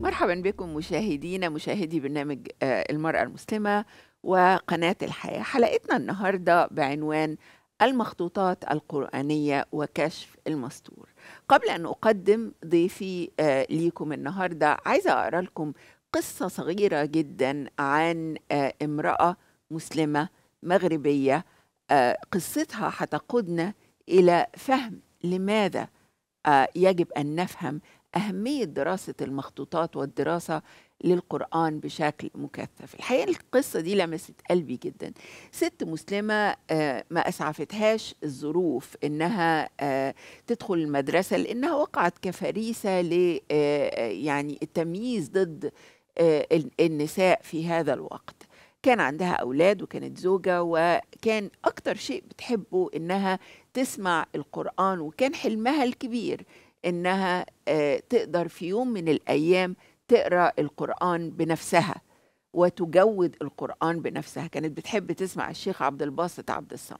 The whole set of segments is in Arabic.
مرحبا بكم مشاهدينا مشاهدي برنامج آه، المرأة المسلمة وقناة الحياة حلقتنا النهاردة بعنوان المخطوطات القرآنية وكشف المستور قبل أن أقدم ضيفي آه، ليكم النهاردة عايزة أقرأ لكم قصة صغيرة جدا عن آه، امرأة مسلمة مغربية قصتها هتقودنا إلى فهم لماذا يجب أن نفهم أهمية دراسة المخطوطات والدراسة للقرآن بشكل مكثف الحقيقة القصة دي لمست قلبي جدا ست مسلمة آه، ما أسعفتهاش الظروف إنها آه، تدخل المدرسة لأنها وقعت كفريسة ل آه، يعني التمييز ضد النساء في هذا الوقت كان عندها أولاد وكانت زوجة وكان أكتر شيء بتحبه إنها تسمع القرآن وكان حلمها الكبير انها آه، تقدر في يوم من الايام تقرا القران بنفسها وتجود القران بنفسها كانت بتحب تسمع الشيخ عبد الباسط عبد الصمد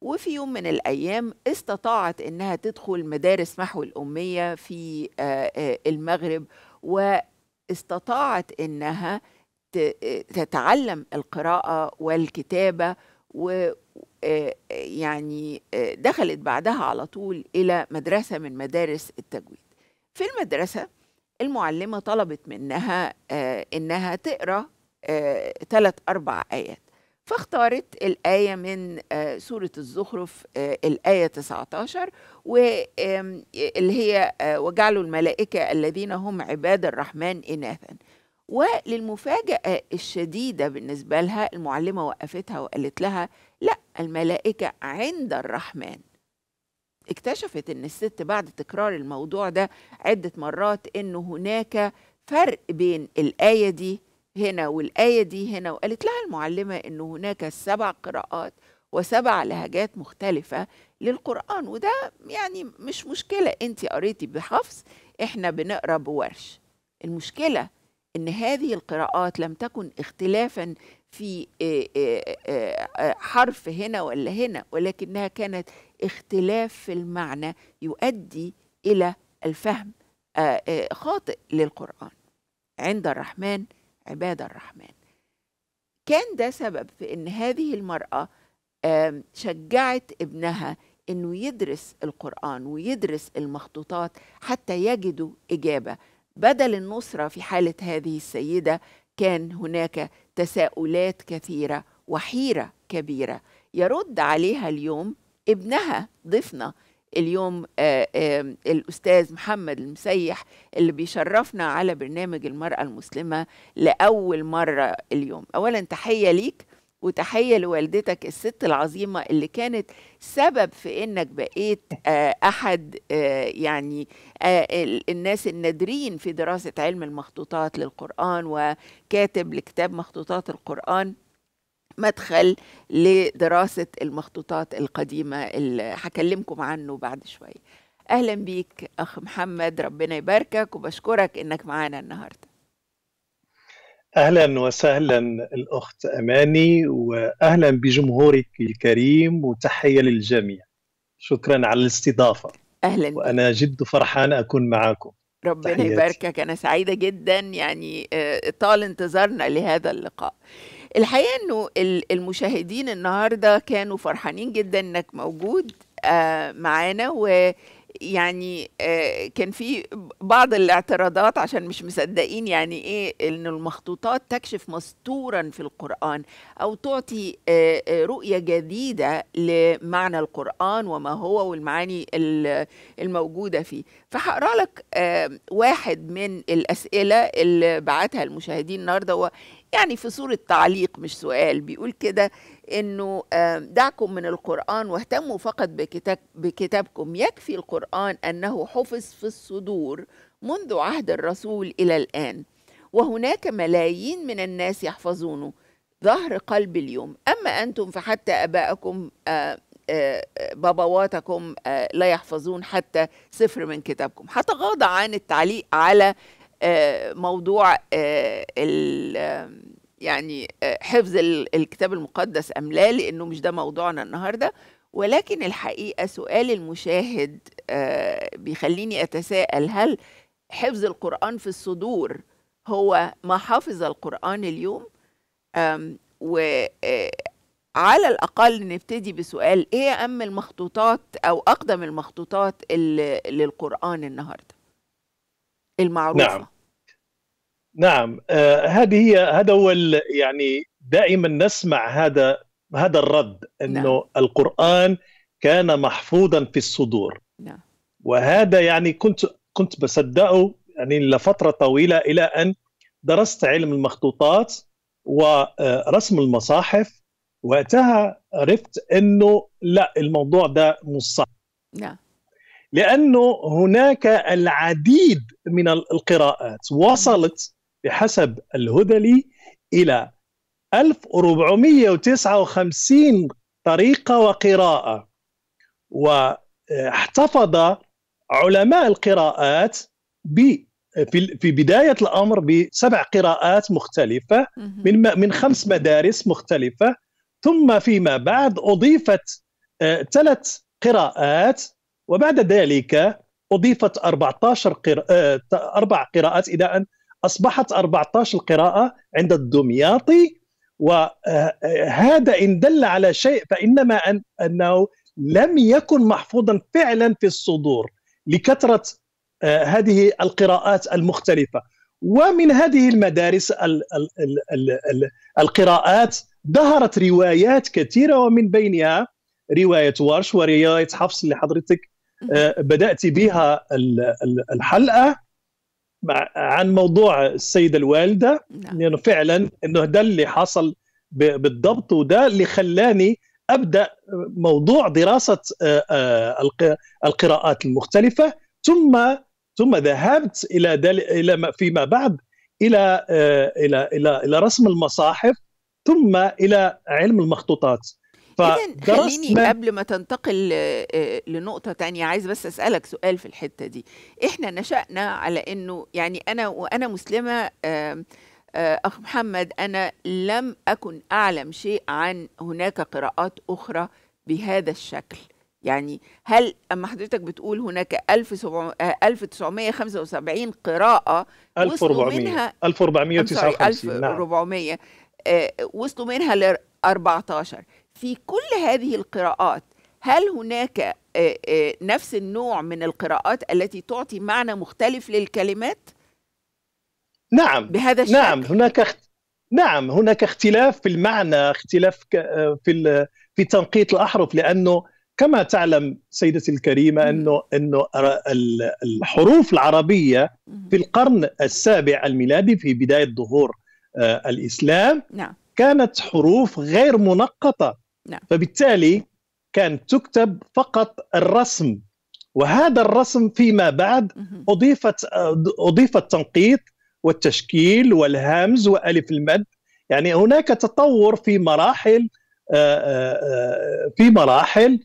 وفي يوم من الايام استطاعت انها تدخل مدارس محو الاميه في آه، آه، المغرب واستطاعت انها تتعلم القراءه والكتابه و آه، يعني آه، دخلت بعدها على طول إلى مدرسة من مدارس التجويد في المدرسة المعلمة طلبت منها آه، إنها تقرأ ثلاث أربع آيات فاختارت الآية من سورة الزخرف الآية 19 واللي هي وجعلوا الملائكة الذين هم عباد الرحمن إناثا وللمفاجأة الشديدة بالنسبة لها المعلمة وقفتها وقالت لها لا الملائكة عند الرحمن اكتشفت ان الست بعد تكرار الموضوع ده عدة مرات انه هناك فرق بين الآية دي هنا والآية دي هنا وقالت لها المعلمة إن هناك سبع قراءات وسبع لهجات مختلفة للقرآن وده يعني مش مشكلة أنت قريتي بحفظ إحنا بنقرأ بورش المشكلة إن هذه القراءات لم تكن اختلافا في آه، آه، آه، حرف هنا ولا هنا ولكنها كانت اختلاف في المعنى يؤدي الى الفهم خاطئ للقران عند الرحمن عباد الرحمن كان ده سبب في ان هذه المراه شجعت ابنها انه يدرس القران ويدرس المخطوطات حتى يجدوا اجابه بدل النصره في حاله هذه السيده كان هناك تساؤلات كثيرة وحيرة كبيرة يرد عليها اليوم ابنها ضيفنا اليوم آآ آه، آآ الأستاذ محمد المسيح اللي بيشرفنا على برنامج المرأة المسلمة لأول مرة اليوم أولا تحية ليك وتحية لوالدتك الست العظيمة اللي كانت سبب في إنك بقيت آه، أحد آه، يعني آه، الناس النادرين في دراسة علم المخطوطات للقرآن وكاتب لكتاب مخطوطات القرآن مدخل لدراسة المخطوطات القديمة اللي هكلمكم عنه بعد شوية أهلا بيك أخ محمد ربنا يباركك وبشكرك إنك معانا النهاردة اهلا وسهلا الاخت اماني واهلا بجمهورك الكريم وتحيه للجميع شكرا على الاستضافه اهلا وانا جد فرحان اكون معكم ربنا تحياتي. يباركك انا سعيده جدا يعني آه، طال انتظارنا لهذا اللقاء الحقيقه انه المشاهدين النهارده كانوا فرحانين جدا انك موجود آه، معانا و يعني آه، كان في بعض الاعتراضات عشان مش مصدقين يعني ايه ان المخطوطات تكشف مستورا في القران او تعطي آه، آه، رؤيه جديده لمعنى القران وما هو والمعاني الموجوده فيه فهقرا لك واحد من الاسئله اللي بعتها المشاهدين النهارده هو يعني في صوره تعليق مش سؤال بيقول كده انه آه، دعكم من القران واهتموا فقط بكتاب بكتابكم يكفي القران انه حفظ في الصدور منذ عهد الرسول الى الان وهناك ملايين من الناس يحفظونه ظهر قلب اليوم اما انتم فحتى ابائكم آه، آه، باباواتكم لا يحفظون حتى سفر من كتابكم هتغاضى عن التعليق على موضوع يعني آه، حفظ الكتاب المقدس أم لا لأنه مش ده موضوعنا النهاردة ولكن الحقيقة سؤال المشاهد آه، بيخليني أتساءل هل حفظ القرآن في الصدور هو ما حفظ القرآن اليوم وعلى آه، الأقل نبتدي بسؤال إيه أم المخطوطات أو أقدم المخطوطات للقرآن النهاردة المعروفة نعم. نعم آه، هذه هي هذا هو يعني دائما نسمع هذا هذا الرد انه نعم. القران كان محفوظا في الصدور نعم. وهذا يعني كنت كنت بصدقه يعني لفتره طويله الى ان درست علم المخطوطات ورسم آه، المصاحف وقتها عرفت انه لا الموضوع ده مش صح نعم لانه هناك العديد من القراءات نعم. وصلت بحسب الهدلي إلى 1459 طريقة وقراءة واحتفظ علماء القراءات في بداية الأمر بسبع قراءات مختلفة من من خمس مدارس مختلفة ثم فيما بعد أضيفت آه، ثلاث قراءات وبعد ذلك أضيفت 14 قراء آه، أربع قراءات إلى أن أصبحت 14 قراءة عند الدمياطي وهذا آه، إن دل على شيء فإنما أن أنه لم يكن محفوظا فعلا في الصدور لكثرة آه، هذه القراءات المختلفة ومن هذه المدارس القراءات ظهرت روايات كثيرة ومن بينها رواية ورش ورواية حفص اللي حضرتك آه، بدأت بها الحلقة مع عن موضوع السيده الوالده لانه نعم. يعني فعلا انه ده اللي حصل بالضبط وده اللي خلاني ابدا موضوع دراسه آه، آه، القراءات المختلفه ثم ثم ذهبت الى الى فيما بعد إلى, الى آه، الى الى الى رسم المصاحف ثم الى علم المخطوطات إيه خليني قبل ما تنتقل آه، آه، لنقطة تانية عايز بس أسألك سؤال في الحتة دي إحنا نشأنا على إنه يعني أنا وأنا مسلمة آه، أخ محمد أنا لم أكن أعلم شيء عن هناك قراءات أخرى بهذا الشكل يعني هل أما حضرتك بتقول هناك 1975 قراءة 1400 منها 1459 نعم 1400 وصلوا منها ل 14 في كل هذه القراءات هل هناك نفس النوع من القراءات التي تعطي معنى مختلف للكلمات؟ نعم بهذا الشكل نعم هناك اخت... نعم هناك اختلاف في المعنى اختلاف في ال... في تنقيط الاحرف لانه كما تعلم سيدتي الكريمه انه انه الحروف العربيه في القرن السابع الميلادي في بدايه ظهور الاسلام نعم. كانت حروف غير منقطه نعم. فبالتالي كان تكتب فقط الرسم وهذا الرسم فيما بعد اضيفت اضيف التنقيط والتشكيل والهمز والف المد يعني هناك تطور في مراحل آه، آه، في مراحل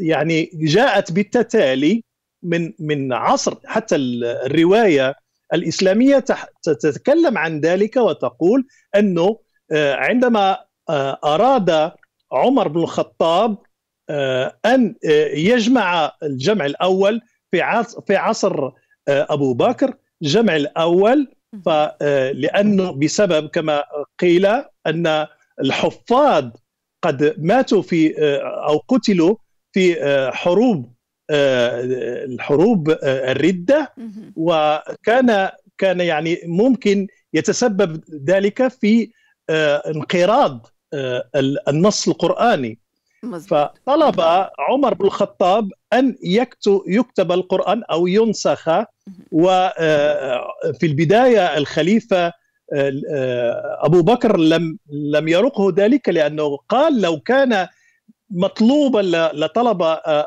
يعني جاءت بالتتالي من من عصر حتى الروايه الاسلاميه تتكلم عن ذلك وتقول انه آه، عندما اراد عمر بن الخطاب آه، ان آه، يجمع الجمع الاول في في عصر آه، ابو بكر جمع الاول لانه بسبب كما قيل ان الحفاظ قد ماتوا في او قتلوا في حروب الحروب الرده وكان كان يعني ممكن يتسبب ذلك في انقراض آه، النص القرآني مزبط. فطلب عمر بن الخطاب أن يكتب القرآن أو ينسخ وفي آه، البداية الخليفة آه، أبو بكر لم لم يرقه ذلك لأنه قال لو كان مطلوبا لطلب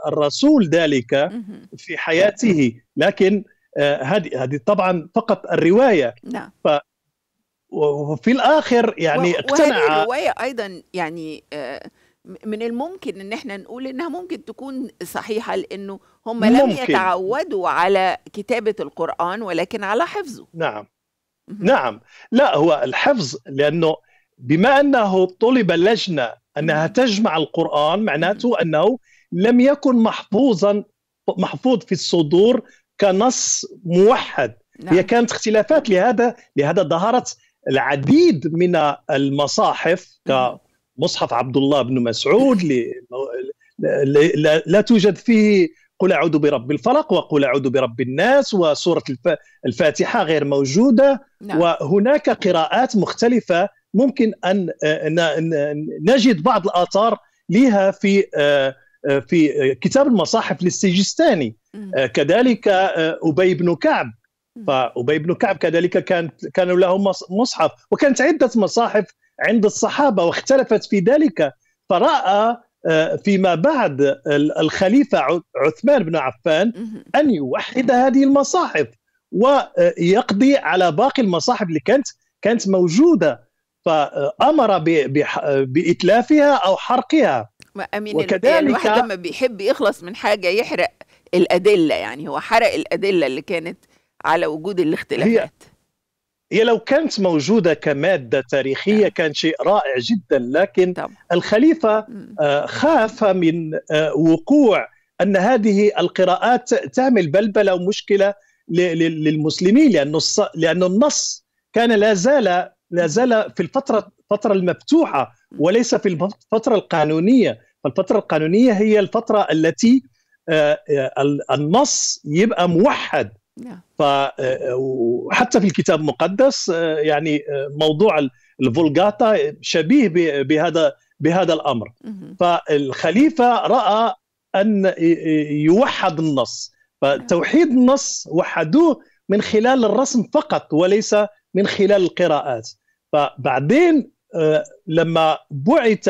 الرسول ذلك في حياته لكن هذه هذه طبعا فقط الروايه نعم. وفي الاخر يعني اقتنع وهذه الروايه ايضا يعني آه، من الممكن ان احنا نقول انها ممكن تكون صحيحه لانه هم لم يتعودوا على كتابه القران ولكن على حفظه نعم نعم لا هو الحفظ لانه بما انه طلب لجنه انها تجمع القران معناته انه لم يكن محفوظا محفوظ في الصدور كنص موحد نعم. هي كانت اختلافات لهذا لهذا ظهرت العديد من المصاحف كمصحف عبد الله بن مسعود لا توجد فيه قل اعوذ برب الفلق وقل اعوذ برب الناس وسوره الفاتحه غير موجوده نعم. وهناك قراءات مختلفه ممكن ان نجد بعض الاثار لها في آه، آه، في كتاب المصاحف للسجستاني آه، كذلك ابي بن كعب فأبي بن كعب كذلك كانت كانوا له مصحف وكانت عدة مصاحف عند الصحابة واختلفت في ذلك فرأى آه، فيما بعد الخليفة عثمان بن عفان أن يوحد هذه المصاحف ويقضي على باقي المصاحف اللي كانت كانت موجودة فأمر بإتلافها أو حرقها أمين يعني وكذلك الواحد لما بيحب يخلص من حاجة يحرق الأدلة يعني هو حرق الأدلة اللي كانت على وجود الاختلافات هي, هي لو كانت موجودة كمادة تاريخية نعم. كان شيء رائع جدا لكن طبعا. الخليفة آه، خاف من آه، وقوع أن هذه القراءات تعمل بلبلة ومشكلة للمسلمين لأنه لأن النص كان لا زال لا زال في الفترة الفترة المفتوحة وليس في الفترة القانونية فالفترة القانونية هي الفترة التي آه، النص يبقى موحد نعم. آه، وحتى في الكتاب المقدس آه، يعني آه، موضوع الفولغاتا شبيه بهذا بهذا الامر فالخليفه راى ان يوحد النص فتوحيد النص وحدوه من خلال الرسم فقط وليس من خلال القراءات فبعدين لما بعث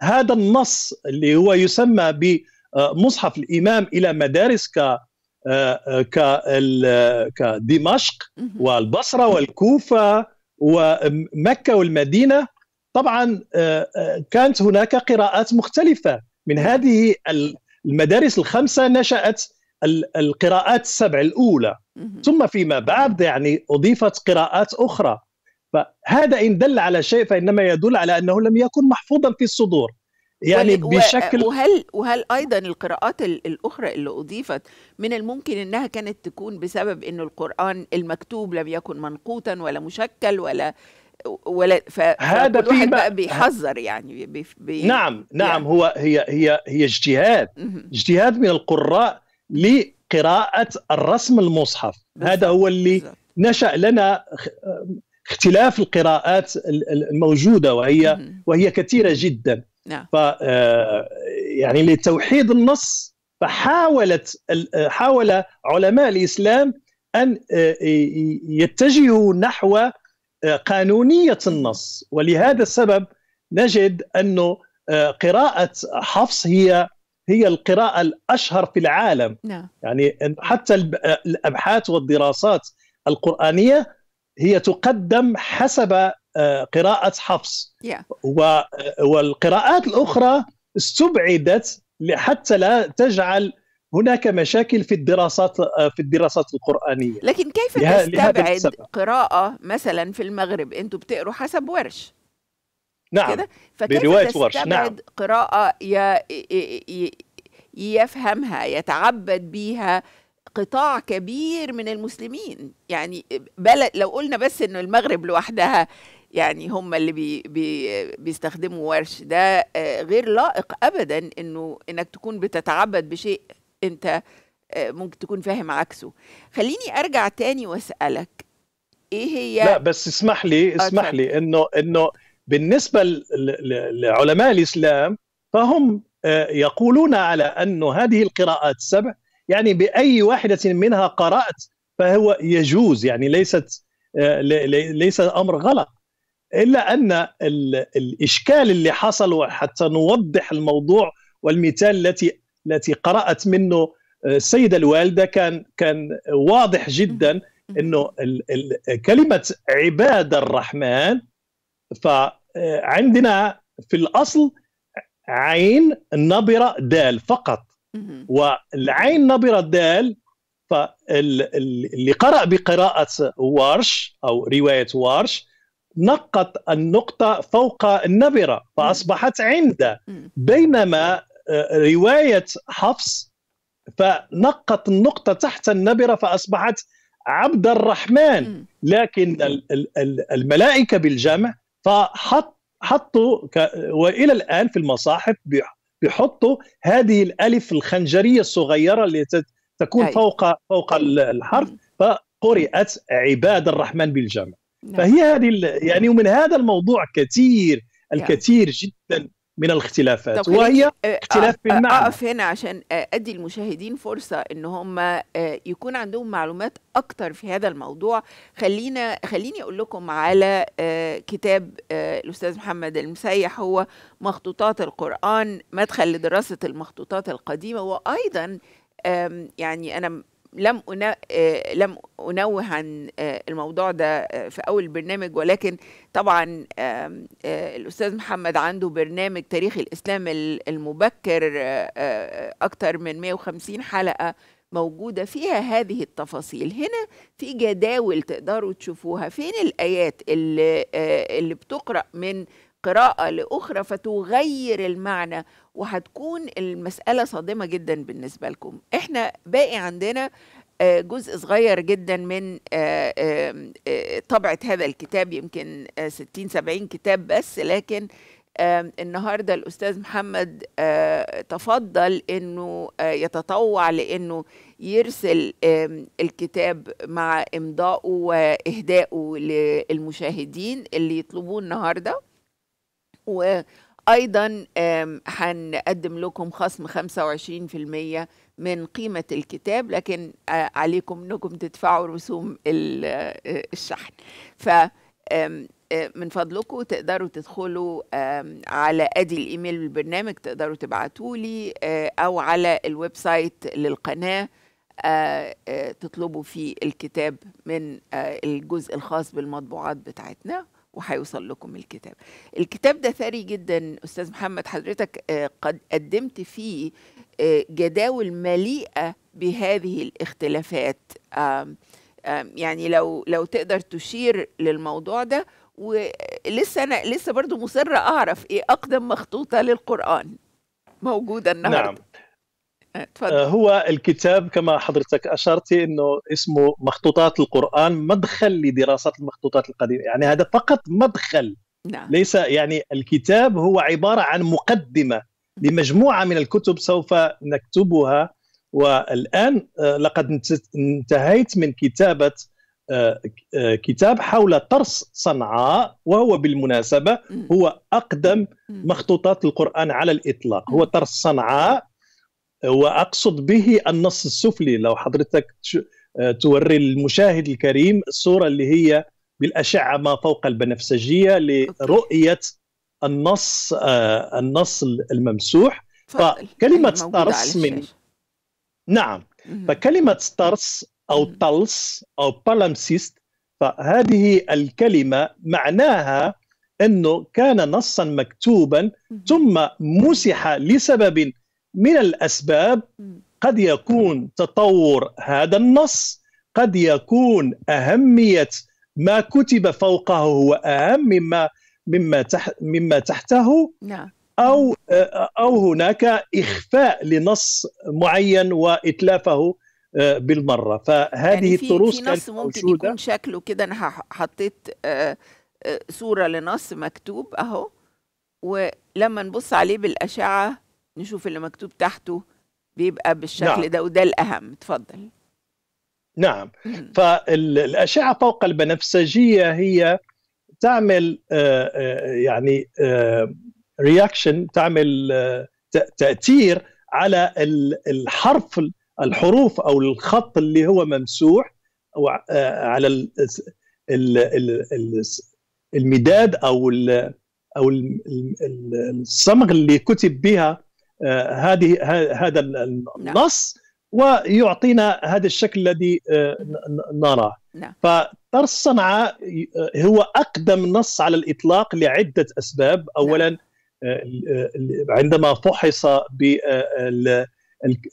هذا النص اللي هو يسمى بمصحف الامام الى مدارس ك آه، آه، كدمشق والبصره والكوفه ومكه والمدينه طبعا آه، كانت هناك قراءات مختلفه من هذه المدارس الخمسه نشات القراءات السبع الاولى ثم فيما بعد يعني اضيفت قراءات اخرى فهذا ان دل على شيء فانما يدل على انه لم يكن محفوظا في الصدور يعني بشكل وهل وهل ايضا القراءات الاخرى اللي اضيفت من الممكن انها كانت تكون بسبب ان القران المكتوب لم يكن منقوطا ولا مشكل ولا ولا ف هذا في بقى بيحذر يعني بي بي نعم نعم يعني. هو هي هي هي اجتهاد اجتهاد من القراء لقراءة الرسم المصحف بالزبط. هذا هو اللي بالزبط. نشأ لنا اختلاف القراءات الموجودة وهي وهي كثيرة جدا نعم ف آه، يعني لتوحيد النص فحاولت آه، حاول علماء الاسلام ان آه، يتجهوا نحو قانونيه النص ولهذا السبب نجد انه قراءه حفص هي هي القراءه الاشهر في العالم نعم. يعني حتى الابحاث والدراسات القرانيه هي تقدم حسب آه، قراءه حفص آه، والقراءات الاخرى استبعدت حتى لا تجعل هناك مشاكل في الدراسات آه، في الدراسات القرآنية لكن كيف تستبعد قراءة مثلا في المغرب أنتم بتقروا حسب ورش نعم كده؟ فكيف برواية تستبعد ورش نعم. قراءة يفهمها يتعبد بيها قطاع كبير من المسلمين يعني بلد لو قلنا بس أن المغرب لوحدها يعني هم اللي بي بي بيستخدموا ورش ده آه، غير لائق ابدا انه انك تكون بتتعبد بشيء انت آه، ممكن تكون فاهم عكسه خليني ارجع تاني واسالك ايه هي لا بس اسمح لي آه، اسمح لي انه انه بالنسبه لعلماء الاسلام فهم يقولون على انه هذه القراءات السبع يعني باي واحده منها قرات فهو يجوز يعني ليست ليس امر غلط الا ان الاشكال اللي حصل وحتى نوضح الموضوع والمثال التي التي قرات منه آه، السيده الوالده كان كان واضح جدا انه كلمه عباد الرحمن فعندنا في الاصل عين نبره دال فقط والعين نبره دال فاللي قرأ بقراءة وارش أو رواية وارش نقط النقطة فوق النبرة فأصبحت عمدة بينما آه، رواية حفص فنقط النقطة تحت النبرة فأصبحت عبد الرحمن لكن الملائكة بالجمع فحط حطوا والى الان في المصاحف بيحطوا هذه الالف الخنجريه الصغيره اللي تكون أيوة. فوق فوق الحرف فقرات عباد الرحمن بالجمع نعم. فهي هذه يعني ومن هذا الموضوع كثير الكثير جدا من الاختلافات وهي آه، اختلاف في آه، المعنى اقف هنا عشان آه، ادي المشاهدين فرصه ان هم يكون عندهم معلومات اكتر في هذا الموضوع خلينا خليني اقول لكم على كتاب الاستاذ محمد المسيح هو مخطوطات القران مدخل لدراسه المخطوطات القديمه وايضا يعني انا لم آه، لم انوه عن آه، الموضوع ده آه، في اول البرنامج ولكن طبعا الاستاذ محمد عنده برنامج تاريخ الاسلام المبكر اكثر من 150 حلقه موجودة فيها هذه التفاصيل هنا في جداول تقدروا تشوفوها فين الآيات اللي, اللي بتقرأ من قراءة لأخرى فتغير المعنى وهتكون المسألة صادمة جدا بالنسبة لكم احنا باقي عندنا آه، جزء صغير جدا من آه، آه، طبعة هذا الكتاب يمكن 60 70 كتاب بس لكن النهاردة الأستاذ محمد تفضل أنه يتطوع لأنه يرسل الكتاب مع إمضاءه وإهداءه للمشاهدين اللي يطلبوه النهاردة و ايضا هنقدم لكم خصم 25% من قيمة الكتاب لكن آه، عليكم انكم تدفعوا رسوم آه، الشحن ف آه، من فضلكم تقدروا تدخلوا على ادي الايميل بالبرنامج تقدروا تبعتوا لي او على الويب سايت للقناه تطلبوا فيه الكتاب من الجزء الخاص بالمطبوعات بتاعتنا وهيوصل لكم الكتاب الكتاب ده ثري جدا استاذ محمد حضرتك آه، قد قدمت فيه آه، جداول مليئه بهذه الاختلافات يعني لو لو تقدر تشير للموضوع ده ولسه انا لسه برضو مصره اعرف ايه اقدم مخطوطه للقران موجوده النهارده نعم. إيه، تفضل. آه، هو الكتاب كما حضرتك اشرتي انه اسمه مخطوطات القران مدخل لدراسات المخطوطات القديمه يعني هذا فقط مدخل نعم. ليس يعني الكتاب هو عباره عن مقدمه لمجموعه من الكتب سوف نكتبها والان آه، لقد انتهيت من كتابه آه، كتاب حول طرس صنعاء وهو بالمناسبه هو اقدم مخطوطات القران على الاطلاق هو طرس صنعاء واقصد به النص السفلي لو حضرتك آه، توري المشاهد الكريم الصوره اللي هي بالاشعه ما فوق البنفسجيه لرؤيه النص آه، النص الممسوح فكلمه طرس من نعم فكلمه طرس او طلس او بالامسيست فهذه الكلمه معناها انه كان نصا مكتوبا ثم مسح لسبب من الاسباب قد يكون تطور هذا النص قد يكون اهميه ما كتب فوقه هو اهم مما مما تح مما تحته نعم. او او هناك اخفاء لنص معين واتلافه آه، بالمره فهذه يعني في في نص ممكن موجودة. يكون شكله كده انا حطيت آه، آه، صوره لنص مكتوب اهو ولما نبص عليه بالاشعه نشوف اللي مكتوب تحته بيبقى بالشكل نعم. ده وده الأهم اتفضل نعم فالأشعة فوق البنفسجية هي تعمل آه، آه، يعني رياكشن آه، تعمل تأثير على الحرف الحروف أو الخط اللي هو ممسوح أو على المداد أو أو الصمغ اللي كتب بها آه، هذه هذا نعم. النص ويعطينا هذا الشكل الذي آه، نراه نعم. فطرس صنعاء آه، هو أقدم نص على الإطلاق لعدة أسباب نعم. أولا عندما فحص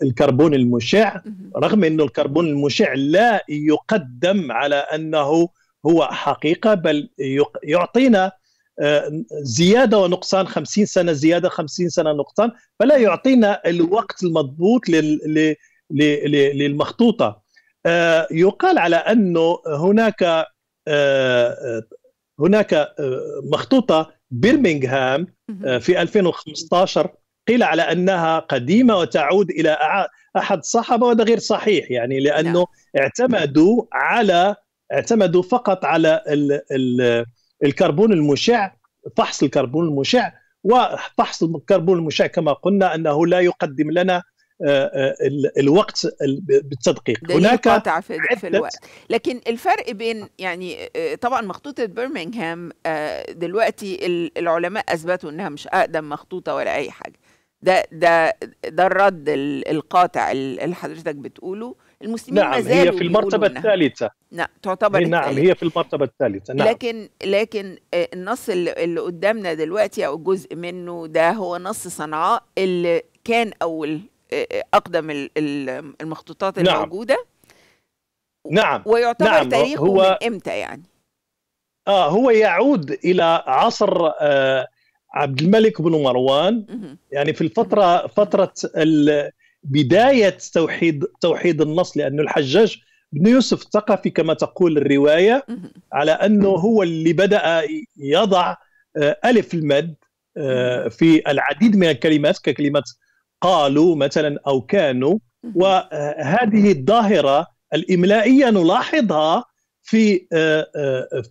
بالكربون المشع رغم أن الكربون المشع لا يقدم على أنه هو حقيقة بل يعطينا زياده ونقصان 50 سنه زياده 50 سنه نقصان فلا يعطينا الوقت المضبوط للمخطوطه آه، يقال على انه هناك آه، هناك آه، مخطوطه برمنغهام في 2015 قيل على انها قديمه وتعود الى احد الصحابه وهذا غير صحيح يعني لانه نعم. اعتمدوا على اعتمدوا فقط على ال ال الكربون المشع فحص الكربون المشع وفحص الكربون المشع كما قلنا انه لا يقدم لنا آه، آه، الوقت بالتدقيق هناك قاطع في, في الوقت لكن الفرق بين يعني آه، طبعا مخطوطه برمنغهام دلوقتي العلماء اثبتوا انها مش اقدم مخطوطه ولا اي حاجه ده ده ده الرد القاطع اللي حضرتك بتقوله المسلمين نعم ما زالوا هي في المرتبة الثالثة نعم تعتبر نعم هي في المرتبة الثالثة نعم لكن لكن آه، النص اللي قدامنا دلوقتي أو جزء منه ده هو نص صنعاء اللي كان أول آه، آه، أقدم المخطوطات نعم. الموجودة نعم ويعتبر نعم. تاريخه هو من إمتى يعني؟ آه هو يعود إلى عصر آه عبد الملك بن مروان يعني في الفترة فترة ال بدايه توحيد توحيد النص لانه الحجاج بن يوسف الثقفي كما تقول الروايه على انه هو اللي بدا يضع آه، الف المد آه، في العديد من الكلمات ككلمه قالوا مثلا او كانوا وهذه آه، الظاهره الاملائيه نلاحظها في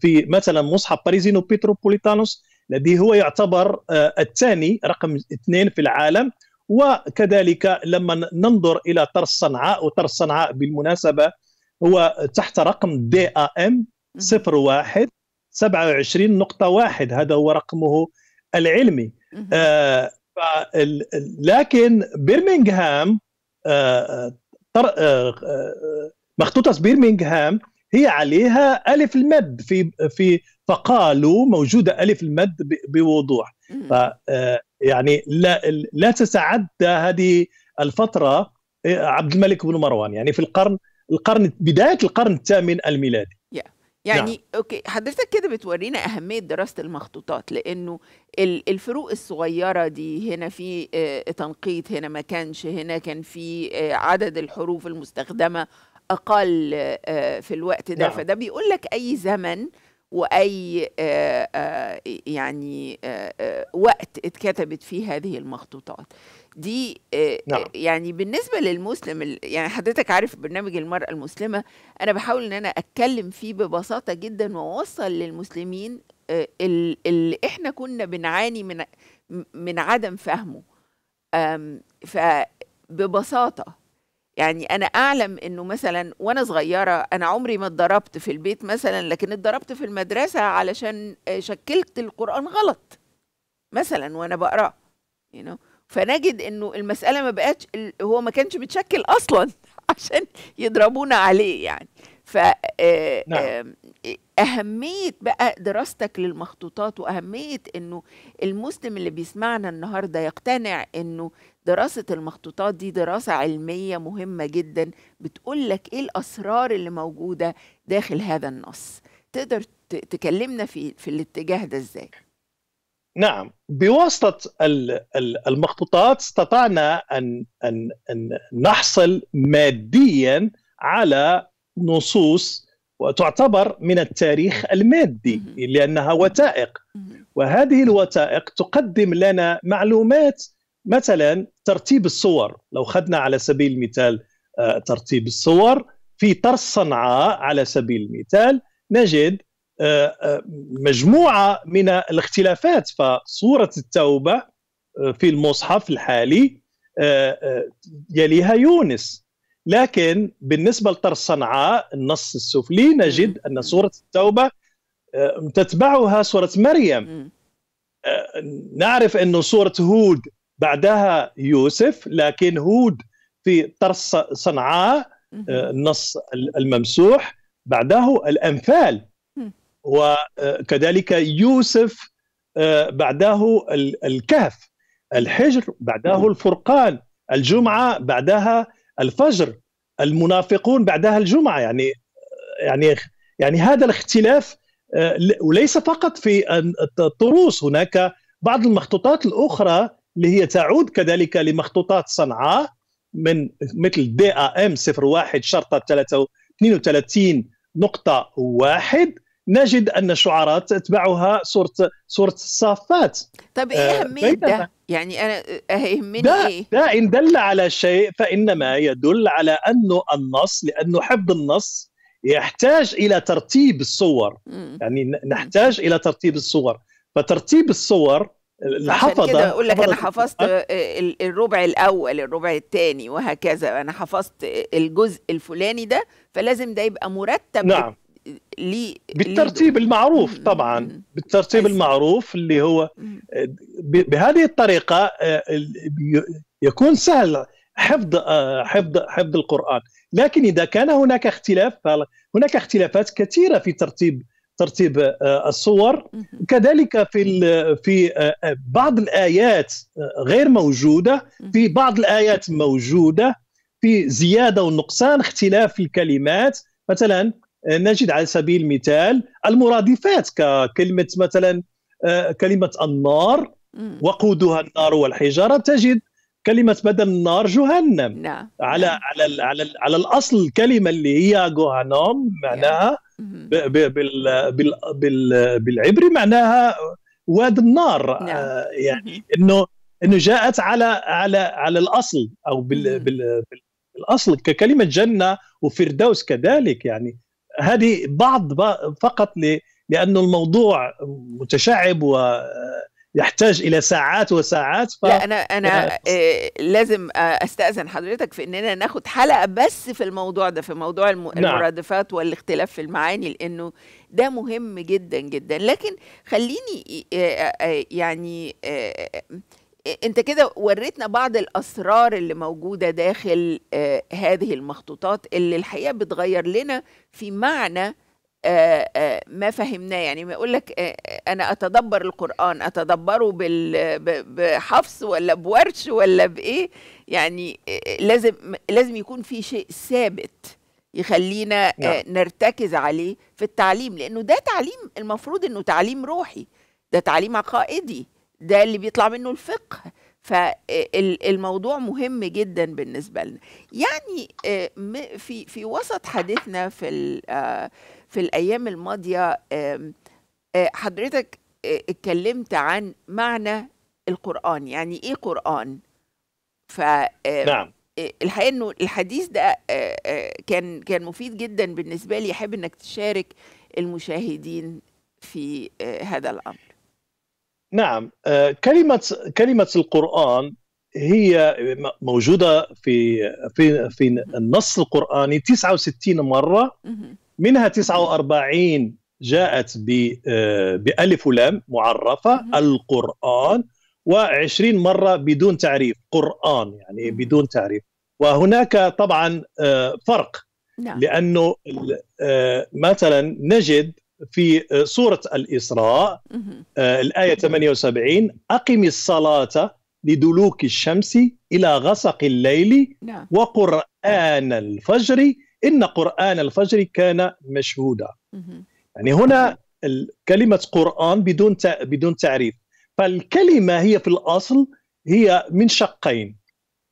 في مثلا مصحف باريزينو بيتروبوليتانوس الذي هو يعتبر الثاني رقم اثنين في العالم وكذلك لما ننظر إلى طرس صنعاء وطرس صنعاء بالمناسبة هو تحت رقم دي ا ام 01 27 نقطة واحد هذا هو رقمه العلمي آه لكن برمنغهام آه،, آه آه مخطوطة برمنغهام هي عليها ألف المد في في فقالوا موجودة ألف المد بوضوح يعني لا لا تتعدى هذه الفتره إيه، عبد الملك بن مروان يعني في القرن القرن بدايه القرن الثامن الميلادي يعني نعم. اوكي حضرتك كده بتورينا اهميه دراسه المخطوطات لانه الفروق الصغيره دي هنا في آه، تنقيط هنا ما كانش هنا كان في آه، عدد الحروف المستخدمه اقل آه، في الوقت ده نعم. فده بيقول لك اي زمن واي آه، آه، يعني آه، وقت اتكتبت فيه هذه المخطوطات دي نعم. يعني بالنسبه للمسلم يعني حضرتك عارف برنامج المراه المسلمه انا بحاول ان انا اتكلم فيه ببساطه جدا واوصل للمسلمين اللي احنا كنا بنعاني من من عدم فهمه فببساطه يعني انا اعلم انه مثلا وانا صغيره انا عمري ما اتضربت في البيت مثلا لكن اتضربت في المدرسه علشان آه، شكلت القران غلط مثلا وانا بقراه you know. فنجد انه المساله ما بقتش هو ما كانش متشكل اصلا عشان يضربونا عليه يعني ف آه، نعم. اهميه بقى دراستك للمخطوطات واهميه انه المسلم اللي بيسمعنا النهارده يقتنع انه دراسة المخطوطات دي دراسة علمية مهمة جدا بتقول لك إيه الأسرار اللي موجودة داخل هذا النص تقدر تكلمنا في في الاتجاه ده إزاي؟ نعم بواسطة المخطوطات استطعنا أن أن أن نحصل ماديا على نصوص وتعتبر من التاريخ المادي لأنها وثائق وهذه الوثائق تقدم لنا معلومات مثلا ترتيب الصور لو خدنا على سبيل المثال آه، ترتيب الصور في طرس صنعاء على سبيل المثال نجد آه، آه، مجموعه من الاختلافات فصوره التوبه في المصحف الحالي يليها يونس لكن بالنسبه لطرس صنعاء النص السفلي نجد ان سوره التوبه تتبعها سوره مريم نعرف أن سورة هود بعدها يوسف لكن هود في طرس صنعاء آه، النص الممسوح بعده الأنفال وكذلك يوسف آه، بعده الكهف الحجر بعده الفرقان الجمعة بعدها الفجر المنافقون بعدها الجمعة يعني آه، يعني يعني هذا الاختلاف وليس فقط في الطروس هناك بعض المخطوطات الأخرى اللي هي تعود كذلك لمخطوطات صنعاء من مثل دي ام 01 شرطه 32 نقطه واحد نجد ان الشعراء تتبعها صوره صوره الصافات طب ايه آه، اهميه ده؟ يعني انا آه، يهمني ده ايه؟ ده ان دل على شيء فانما يدل على انه النص لانه حفظ النص يحتاج الى ترتيب الصور م. يعني نحتاج الى ترتيب الصور فترتيب الصور اللي حفظ عشان كده اقول لك انا حفظت أه؟ الربع الاول الربع الثاني وهكذا انا حفظت الجزء الفلاني ده فلازم ده يبقى مرتب نعم لي بالترتيب لي المعروف طبعا بالترتيب المعروف اللي هو أه، بهذه الطريقه أه، يكون سهل حفظ حفظ حفظ القران لكن اذا كان هناك اختلاف هناك اختلافات كثيره في ترتيب ترتيب آه، الصور كذلك في في آه، بعض الايات آه، غير موجوده في بعض الايات موجوده في زياده ونقصان اختلاف الكلمات مثلا نجد على سبيل المثال المرادفات ككلمه مثلا كلمه النار وقودها النار والحجاره تجد كلمه بدل النار جهنم نعم. على نعم. على على على الاصل الكلمه اللي هي جهنم معناها بال بال بالعبري معناها واد النار نعم. آه، يعني انه انه جاءت على على على الاصل او بال بال بالاصل ككلمه جنه وفردوس كذلك يعني هذه بعض فقط لانه الموضوع متشعب و يحتاج الى ساعات وساعات ف... لا انا انا آه، لازم آه، استاذن حضرتك في اننا ناخد حلقه بس في الموضوع ده في موضوع الم... نعم. المرادفات والاختلاف في المعاني لانه ده مهم جدا جدا لكن خليني آه، يعني انت كده وريتنا بعض الاسرار اللي موجوده داخل هذه المخطوطات اللي الحقيقه بتغير لنا في معنى آه، آه، ما فهمناه يعني ما يقول لك آه، انا اتدبر القران اتدبره بحفص ولا بورش ولا بايه يعني لازم لازم يكون في شيء ثابت يخلينا نعم. نرتكز عليه في التعليم لانه ده تعليم المفروض انه تعليم روحي ده تعليم عقائدي ده اللي بيطلع منه الفقه فالموضوع آه، مهم جدا بالنسبه لنا يعني آه، في في وسط حديثنا في آه، في الايام الماضيه حضرتك اتكلمت عن معنى القران يعني ايه قران ف نعم الحقيقه انه الحديث ده كان كان مفيد جدا بالنسبه لي احب انك تشارك المشاهدين في هذا الامر نعم آه، كلمة كلمة القرآن هي موجودة في في في النص القرآني 69 مرة منها 49 جاءت آه، بألف ولام معرفة القرآن و20 مرة بدون تعريف قرآن يعني بدون تعريف وهناك طبعا آه، فرق نعم. لأنه مثلا نجد في آه، سورة الإسراء آه، الآية 78 أقم الصلاة لدلوك الشمس إلى غسق الليل نعم. وقرآن الفجر إن قرآن الفجر كان مشهودا يعني هنا كلمة قرآن بدون بدون تعريف فالكلمة هي في الأصل هي من شقين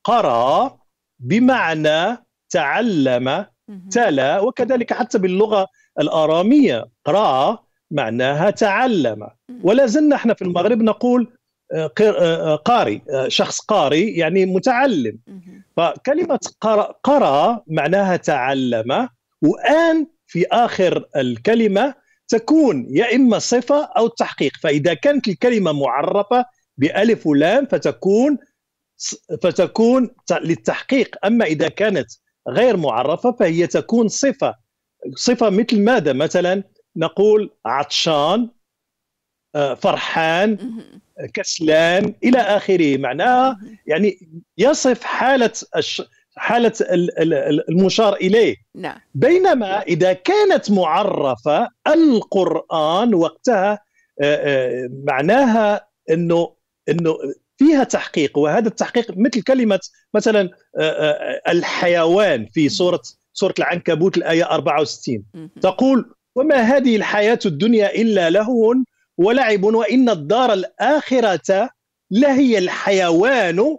قرأ بمعنى تعلم تلا وكذلك حتى باللغة الآرامية قرأ معناها تعلم ولا زلنا احنا في المغرب نقول آه، آه، آه، قاري شخص قاري يعني متعلم فكلمة قرأ معناها تعلم وآن في آخر الكلمة تكون يا إما صفة أو تحقيق فإذا كانت الكلمة معرفة بألف ولام فتكون فتكون للتحقيق أما إذا كانت غير معرفه فهي تكون صفه صفه مثل ماذا مثلا نقول عطشان آه، فرحان كسلان الى اخره معناها يعني يصف حاله حاله المشار اليه نعم. بينما اذا كانت معرفه القران وقتها آه، آه، معناها انه انه فيها تحقيق وهذا التحقيق مثل كلمه مثلا آه، آه، الحيوان في سوره سوره العنكبوت الايه 64 تقول وما هذه الحياه الدنيا الا لهو ولعب وان الدار الاخره لهي الحيوان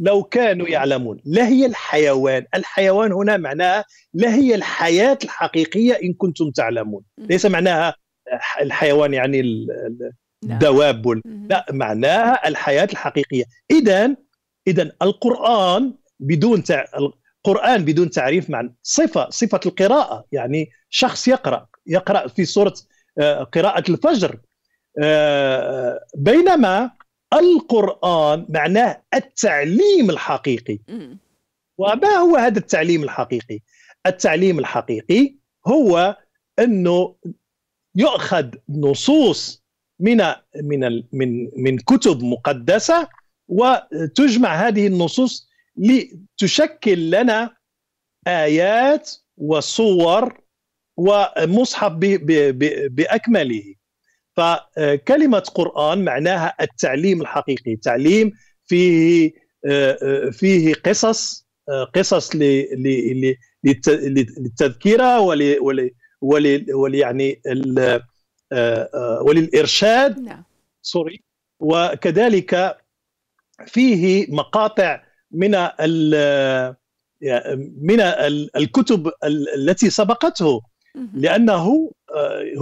لو كانوا يعلمون لهي الحيوان الحيوان هنا معناها لهي الحياة الحقيقية إن كنتم تعلمون ليس معناها الحيوان يعني نعم. دواب لا معناها الحياه الحقيقيه اذا اذا القران بدون تع... القران بدون تعريف معنى صفه صفه القراءه يعني شخص يقرا يقرا في سوره آه، قراءه الفجر آه، بينما القران معناه التعليم الحقيقي وما هو هذا التعليم الحقيقي التعليم الحقيقي هو انه يؤخذ نصوص من من من من كتب مقدسه وتجمع هذه النصوص لتشكل لنا ايات وصور ومصحف باكمله فكلمه قران معناها التعليم الحقيقي تعليم فيه آه، فيه قصص آه، قصص للتذكره ول ول ول يعني آه، آه، وللإرشاد نعم. سوري وكذلك فيه مقاطع من آه، من الكتب التي سبقته لأنه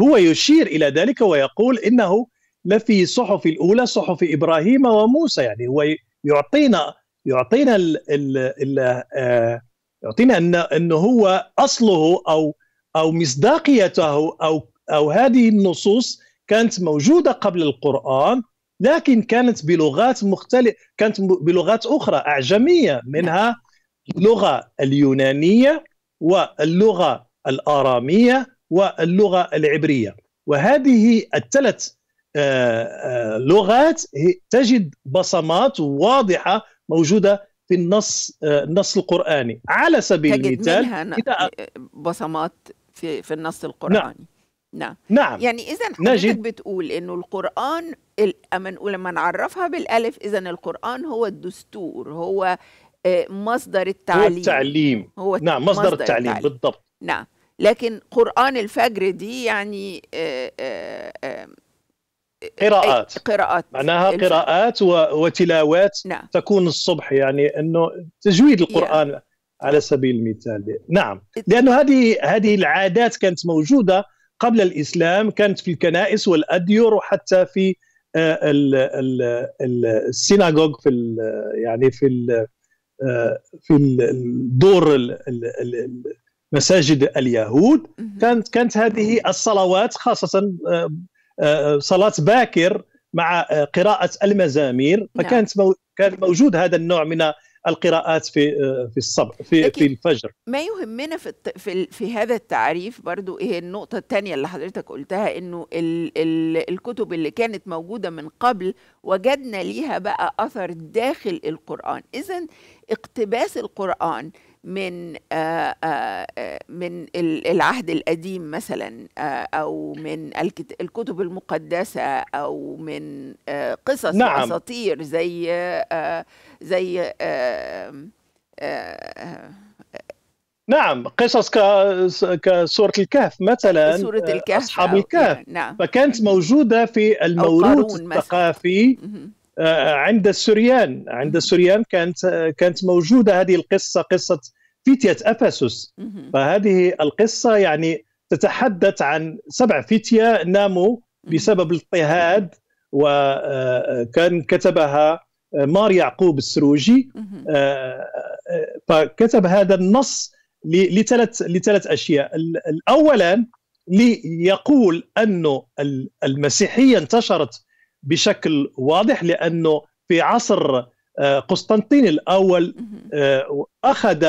هو يشير إلى ذلك ويقول إنه لفي صحف الأولى صحف إبراهيم وموسى يعني هو يعطينا يعطينا ال ال ال يعطينا أن أنه هو أصله أو أو مصداقيته أو او هذه النصوص كانت موجوده قبل القران لكن كانت بلغات مختلفه كانت بلغات اخرى اعجميه منها اللغه اليونانيه واللغه الاراميه واللغه العبريه وهذه الثلاث آه، آه، لغات تجد بصمات واضحه موجوده في النص آه، النص القراني على سبيل تجد المثال منها بصمات في في النص القراني نعم نعم نعم يعني اذا حضرتك بتقول انه القران اما لما نعرفها بالالف اذا القران هو الدستور هو آه، مصدر التعليم هو التعليم هو نعم مصدر, مصدر التعليم, التعليم بالضبط نعم لكن قرآن الفجر دي يعني آه، آه، قراءات قراءات معناها الفجر. قراءات وتلاوات نعم. تكون الصبح يعني انه تجويد القرآن يعني. على سبيل المثال نعم لانه هذه هذه العادات كانت موجوده قبل الاسلام كانت في الكنائس والاديور وحتى في آه، السيناغوج في يعني في آه، في الدور مساجد اليهود كانت كانت هذه الصلوات خاصه آه، صلاه باكر مع قراءه المزامير نعم. فكانت كان موجود هذا النوع من القراءات في آه، في الصبح في في الفجر ما يهمنا في في في هذا التعريف برضو ايه النقطه الثانيه اللي حضرتك قلتها انه ال ال الكتب اللي كانت موجوده من قبل وجدنا ليها بقى اثر داخل القران اذا اقتباس القران من آآ آه، آآ آه، من العهد القديم مثلا او من الكتب المقدسه او من قصص نعم. اساطير زي آآ زي آه، نعم قصص كسورة الكهف مثلا سورة آه، الكهف أصحاب الكهف يعني، نعم. فكانت موجودة في الموروث الثقافي آه، عند السوريان عند السوريان كانت كانت موجودة هذه القصة قصة فتية أفسس فهذه القصة يعني تتحدث عن سبع فتية ناموا بسبب الاضطهاد وكان كتبها آه، مار يعقوب السروجي آه، آه، فكتب هذا النص لثلاث لثلاث اشياء اولا ليقول أن المسيحيه انتشرت بشكل واضح لانه في عصر قسطنطين الاول اخذ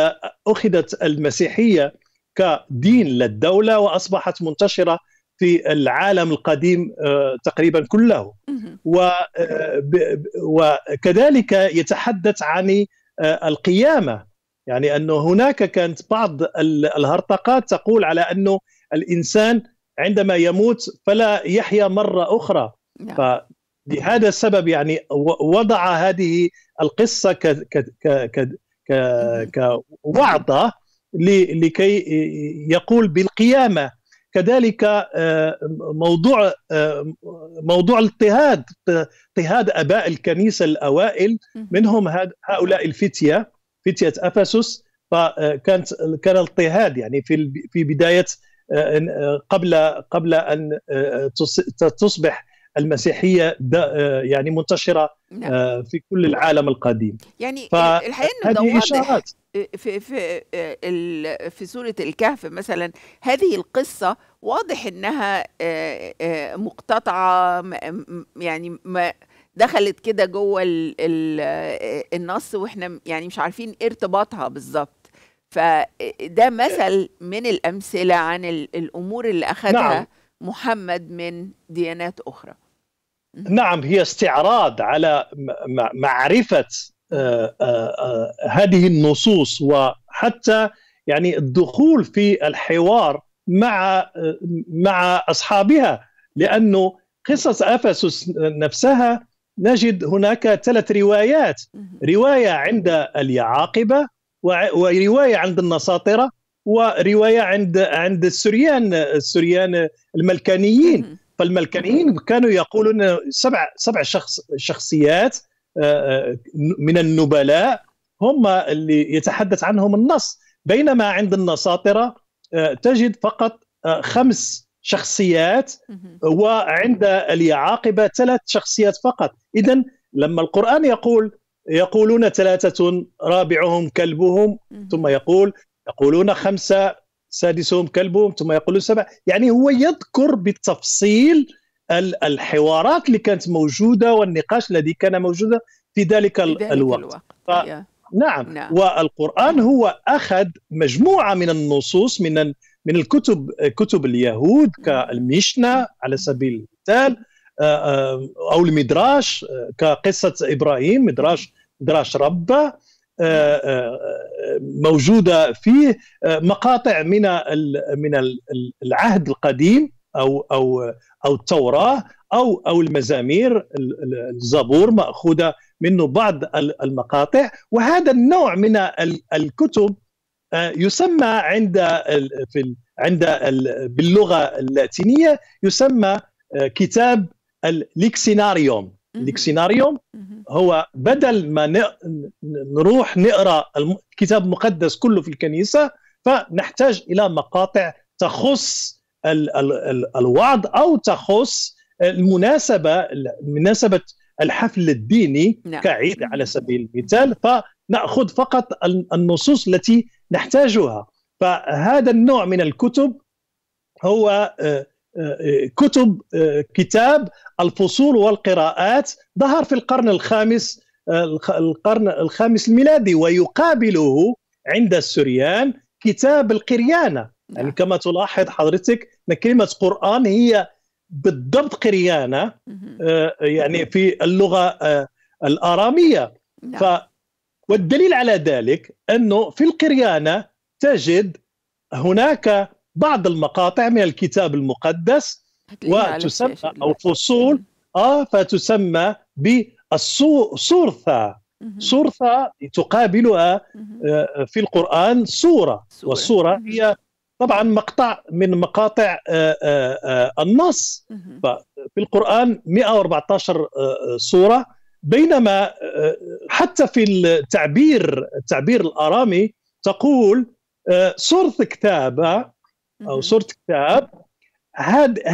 اخذت المسيحيه كدين للدوله واصبحت منتشره في العالم القديم آه، تقريبا كله آه، وكذلك يتحدث عن آه، القيامه يعني انه هناك كانت بعض الهرطقات تقول على انه الانسان عندما يموت فلا يحيا مره اخرى نعم. فلهذا السبب يعني وضع هذه القصه كوعظه لكي يقول بالقيامه كذلك آه، موضوع آه، موضوع اضطهاد اضطهاد اباء الكنيسه الاوائل منهم هؤلاء الفتيه فتيه افسس فكانت آه، كان اضطهاد يعني في في بدايه قبل قبل ان تصبح المسيحيه آه، يعني منتشره نعم. آه، في كل العالم القديم يعني الحقيقه انه واضح آه، في في في سوره الكهف مثلا هذه القصه واضح انها مقتطعه يعني ما دخلت كده جوه النص واحنا يعني مش عارفين إيه ارتباطها بالظبط فده مثل من الامثله عن الامور اللي اخذها نعم. محمد من ديانات اخرى نعم هي استعراض على معرفه آه، آه، آه، هذه النصوص وحتى يعني الدخول في الحوار مع مع اصحابها لانه قصص افسس نفسها نجد هناك ثلاث روايات روايه عند اليعاقبه وروايه عند النساطره وروايه عند عند السريان السريان الملكانيين فالملكانيين كانوا يقولون سبع سبع شخص شخصيات آه، آه، من النبلاء هم اللي يتحدث عنهم النص بينما عند النساطره آه، تجد فقط خمس شخصيات وعند اليعاقبه ثلاث شخصيات فقط اذا لما القران يقول يقولون ثلاثه رابعهم كلبهم ثم يقول يقولون خمسه سادسهم كلبهم ثم يقول سبع يعني هو يذكر بالتفصيل الحوارات اللي كانت موجوده والنقاش الذي كان موجودا في ذلك, في ذلك الوقت, الوقت. ف... نعم. نعم والقران هو اخذ مجموعه من النصوص من من الكتب كتب اليهود كالميشنا على سبيل المثال آه، آه، او المدراش آه، كقصه ابراهيم مدراش مدراش ربه آه، آه، آه، موجوده فيه مقاطع من من العهد القديم او او او التوراه او او المزامير الزبور ماخوذه منه بعض المقاطع وهذا النوع من الكتب يسمى عند في عند باللغه اللاتينيه يسمى كتاب الليكسيناريوم السيناريو هو بدل ما نروح نقرا الكتاب المقدس كله في الكنيسه فنحتاج الى مقاطع تخص ال ال ال الوعظ او تخص المناسبه مناسبه الحفل الديني نعم. كعيد على سبيل المثال فناخذ فقط النصوص التي نحتاجها فهذا النوع من الكتب هو آه، كتب كتاب الفصول والقراءات ظهر في القرن الخامس القرن الخامس الميلادي ويقابله عند السريان كتاب القريانه نعم. يعني كما تلاحظ حضرتك ان كلمه قران هي بالضبط قريانه آه، يعني في اللغه آه، الاراميه نعم. ف والدليل على ذلك انه في القريانه تجد هناك بعض المقاطع من الكتاب المقدس وتسمى أو فصول آه فتسمى بالصورثة صورثة تقابلها آه، في القرآن صورة والصورة هي طبعا مقطع من مقاطع آه، آه، النص في القرآن 114 صورة بينما حتى في التعبير التعبير الآرامي تقول صورة كتابة او صوره كتاب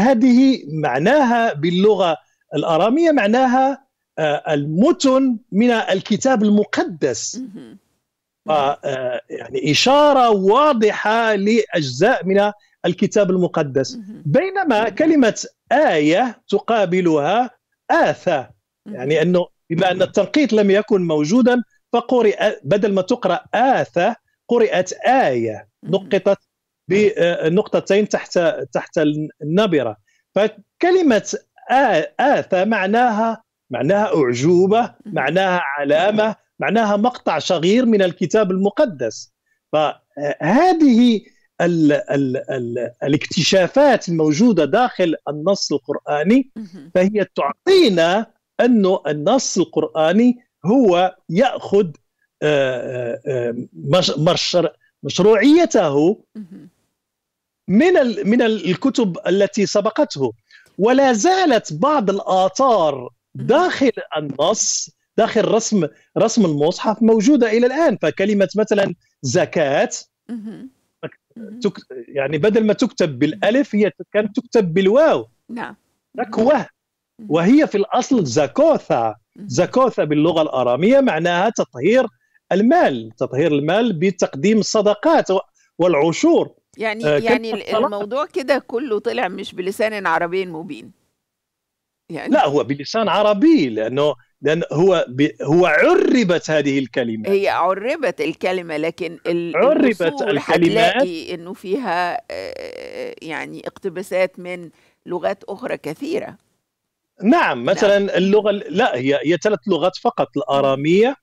هذه معناها باللغه الاراميه معناها آه، المتن من الكتاب المقدس آه، يعني اشاره واضحه لاجزاء من الكتاب المقدس بينما كلمه ايه تقابلها اثى يعني انه بما ان التنقيط لم يكن موجودا فقرئ بدل ما تقرا اثى قرات ايه نقطت بنقطتين تحت تحت النبره فكلمه آثة معناها معناها أعجوبة معناها علامة معناها مقطع صغير من الكتاب المقدس فهذه الـ الـ الـ الاكتشافات الموجودة داخل النص القرآني فهي تعطينا أن النص القرآني هو يأخذ مشروعيته من من الكتب التي سبقته ولا زالت بعض الاثار داخل النص داخل رسم رسم المصحف موجوده الى الان فكلمه مثلا زكاه يعني بدل ما تكتب بالالف هي كانت تكتب بالواو نعم وهي في الاصل زكوثا زكوثا باللغه الاراميه معناها تطهير المال تطهير المال بتقديم الصدقات والعشور يعني آه يعني الموضوع كده كله طلع مش بلسان عربي مبين يعني لا هو بلسان عربي لانه لان هو ب... هو عربت هذه الكلمه هي عربت الكلمه لكن ال... عربت الكلمات انه فيها آه، يعني اقتباسات من لغات اخرى كثيره نعم, نعم. مثلا نعم. اللغه لا هي هي ثلاث لغات فقط الاراميه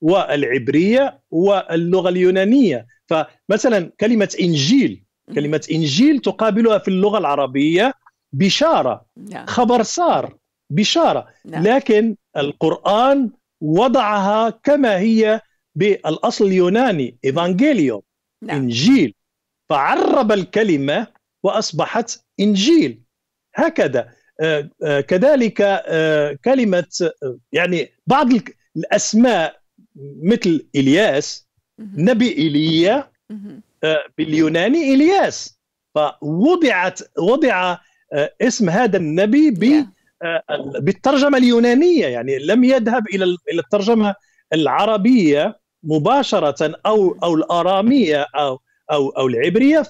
والعبريه واللغه اليونانيه فمثلا كلمه انجيل كلمه انجيل تقابلها في اللغه العربيه بشاره نعم. خبر صار بشاره نعم. لكن القران وضعها كما هي بالاصل اليوناني ايفانجيليو نعم. انجيل فعرب الكلمه واصبحت انجيل هكذا آه، آه، كذلك آه، كلمه يعني بعض الاسماء مثل الياس نبي ايليا آه، باليوناني الياس فوضعت وضع آه، اسم هذا النبي آه، بالترجمه اليونانيه يعني لم يذهب الى الى الترجمه العربيه مباشره او او الاراميه او او او العبريه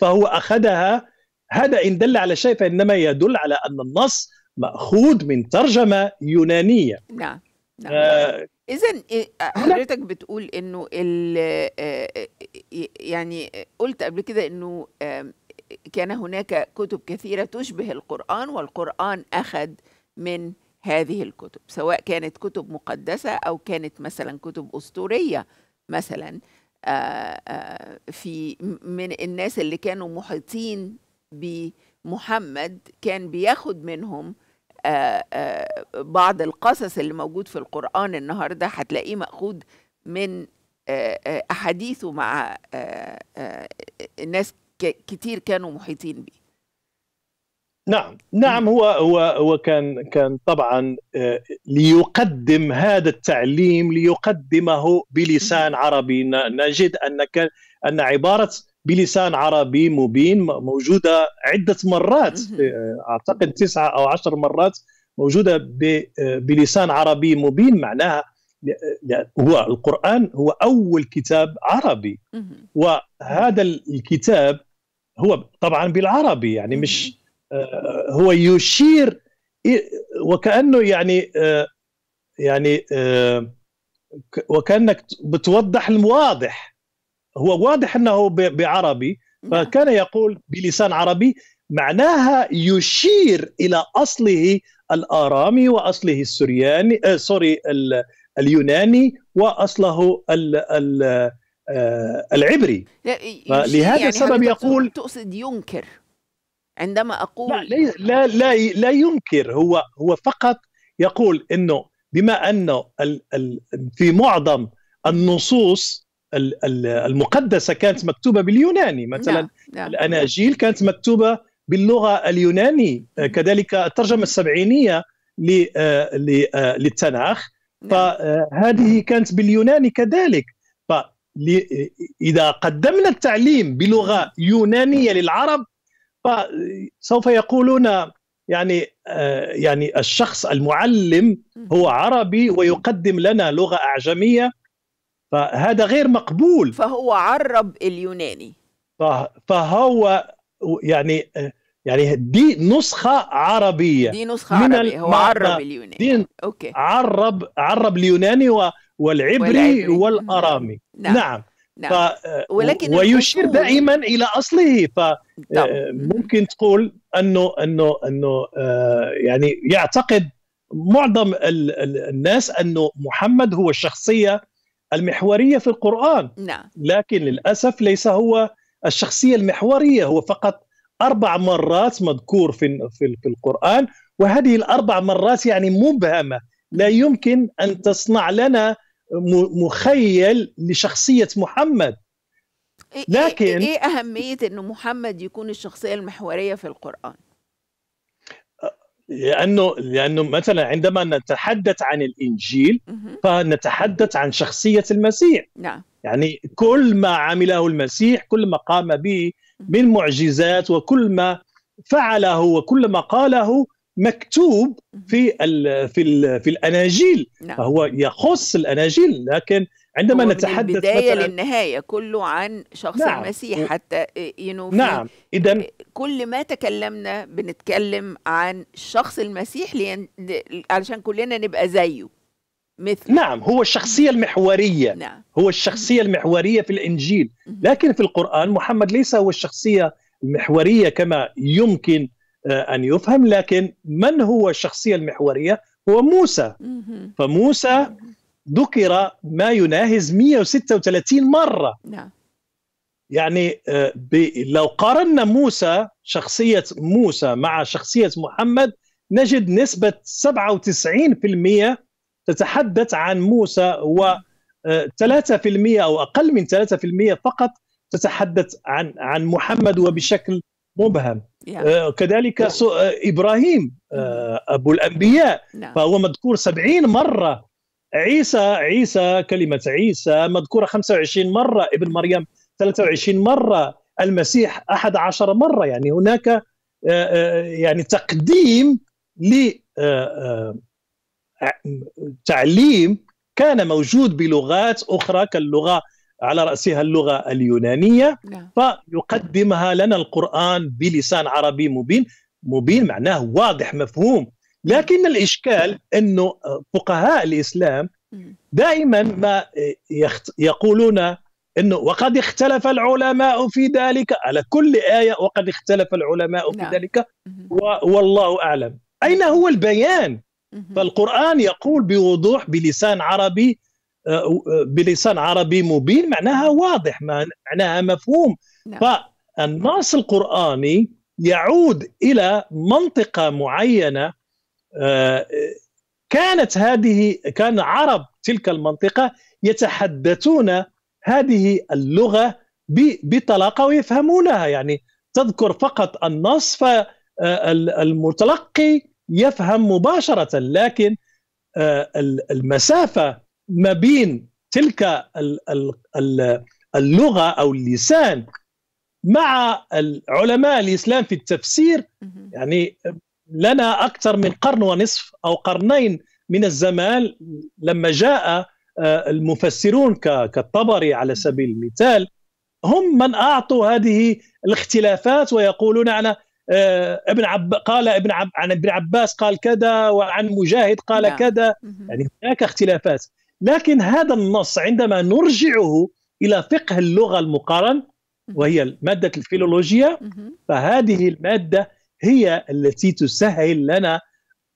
فهو اخذها هذا ان دل على شيء فانما يدل على ان النص ماخوذ من ترجمه يونانيه نعم. نعم. آه اذا إيه، حضرتك بتقول انه آه، آه، يعني قلت قبل كده انه كان هناك كتب كثيره تشبه القران والقران اخذ من هذه الكتب سواء كانت كتب مقدسه او كانت مثلا كتب اسطوريه مثلا آه، في من الناس اللي كانوا محيطين بمحمد كان بياخد منهم آه، آه، بعض القصص اللي موجود في القرآن النهاردة هتلاقيه مأخوذ من آه، أحاديثه مع ناس كتير كانوا محيطين به نعم نعم هو هو هو كان كان طبعا ليقدم هذا التعليم ليقدمه بلسان عربي نجد ان ان عباره بلسان عربي مبين موجوده عده مرات آه، اعتقد تسعه او عشر مرات موجوده آه، بلسان عربي مبين معناها هو القران هو اول كتاب عربي وهذا الكتاب هو طبعا بالعربي يعني مش آه، هو يشير وكانه يعني يعني وكانك بتوضح المواضح هو واضح انه بعربي نعم. فكان يقول بلسان عربي معناها يشير الى اصله الارامي واصله السرياني آه سوري اليوناني واصله الـ الـ آه العبري لهذا يعني السبب يقول تقصد ينكر عندما اقول لا لا لا, لا ينكر هو هو فقط يقول انه بما انه في معظم النصوص المقدسه كانت مكتوبه باليوناني مثلا نعم، نعم. الاناجيل كانت مكتوبه باللغه اليوناني كذلك الترجمه السبعينيه آه، آه، للتناخ نعم. فهذه كانت باليوناني كذلك فاذا قدمنا التعليم بلغه يونانيه للعرب فسوف يقولون يعني آه، يعني الشخص المعلم هو عربي ويقدم لنا لغه اعجميه فهذا غير مقبول فهو عرب اليوناني فهو يعني يعني دي نسخة عربية دي نسخة عربية هو عرب اليوناني دي أوكي. عرب عرب اليوناني والعبري, والعبري. والأرامي نعم, نعم. نعم. ف... ولكن ويشير الأصول... دائما الى اصله فممكن آه، تقول انه انه انه آه، يعني يعتقد معظم الناس انه محمد هو الشخصيه المحوريه في القران نعم. لكن للاسف ليس هو الشخصيه المحوريه هو فقط اربع مرات مذكور في في, في القران وهذه الاربع مرات يعني مبهمه لا يمكن ان تصنع لنا مخيل لشخصيه محمد إيه، إيه، إيه، لكن ايه اهميه انه محمد يكون الشخصيه المحوريه في القران لانه لانه مثلا عندما نتحدث عن الانجيل فنتحدث عن شخصيه المسيح نعم يعني كل ما عمله المسيح كل ما قام به من معجزات وكل ما فعله وكل ما قاله مكتوب في في في الاناجيل نعم. فهو يخص الاناجيل لكن عندما نتحدث من البدايه للنهايه كله عن شخص نعم. المسيح حتى آه، ينو نعم اذا كل ما تكلمنا بنتكلم عن شخص المسيح لين علشان كلنا نبقى زيه مثل نعم هو الشخصيه المحوريه نعم. هو الشخصيه المحوريه في الانجيل لكن في القران محمد ليس هو الشخصيه المحوريه كما يمكن آه، ان يفهم لكن من هو الشخصيه المحوريه هو موسى فموسى ذكر ما يناهز 136 مرة نعم يعني آه، لو قارنا موسى شخصية موسى مع شخصية محمد نجد نسبة 97% تتحدث عن موسى و 3% آه، أو أقل من 3% فقط تتحدث عن عن محمد وبشكل مبهم yeah. آه، كذلك yeah. إبراهيم أبو الأنبياء yeah. نعم. فهو مذكور 70 مرة عيسى عيسى كلمة عيسى مذكورة 25 مرة ابن مريم 23 مرة المسيح 11 مرة يعني هناك آه، آه، يعني تقديم ل آه، تعليم كان موجود بلغات أخرى كاللغة على رأسها اللغة اليونانية نعم. فيقدمها لنا القرآن بلسان عربي مبين مبين معناه واضح مفهوم لكن الإشكال أنه فقهاء الإسلام دائما ما يقولون انه وقد اختلف العلماء في ذلك على كل ايه وقد اختلف العلماء في لا. نعم. ذلك والله اعلم اين هو البيان فالقران يقول بوضوح بلسان عربي آه، بلسان عربي مبين معناها واضح معناها مفهوم نعم. فالنص القراني يعود الى منطقه معينه آه، كانت هذه كان عرب تلك المنطقه يتحدثون هذه اللغه بطلاقه ويفهمونها يعني تذكر فقط النص فالمتلقي آه، يفهم مباشره لكن آه، المسافه ما بين تلك اللغه او اللسان مع علماء الاسلام في التفسير يعني لنا أكثر من قرن ونصف أو قرنين من الزمان لما جاء آه، المفسرون كالطبري على سبيل المثال هم من أعطوا هذه الاختلافات ويقولون عن آه، ابن عب قال ابن عب عن ابن عباس قال كذا وعن مجاهد قال نعم. كذا يعني هناك اختلافات لكن هذا النص عندما نرجعه الى فقه اللغه المقارن وهي ماده الفيلولوجيا فهذه الماده هي التي تسهل لنا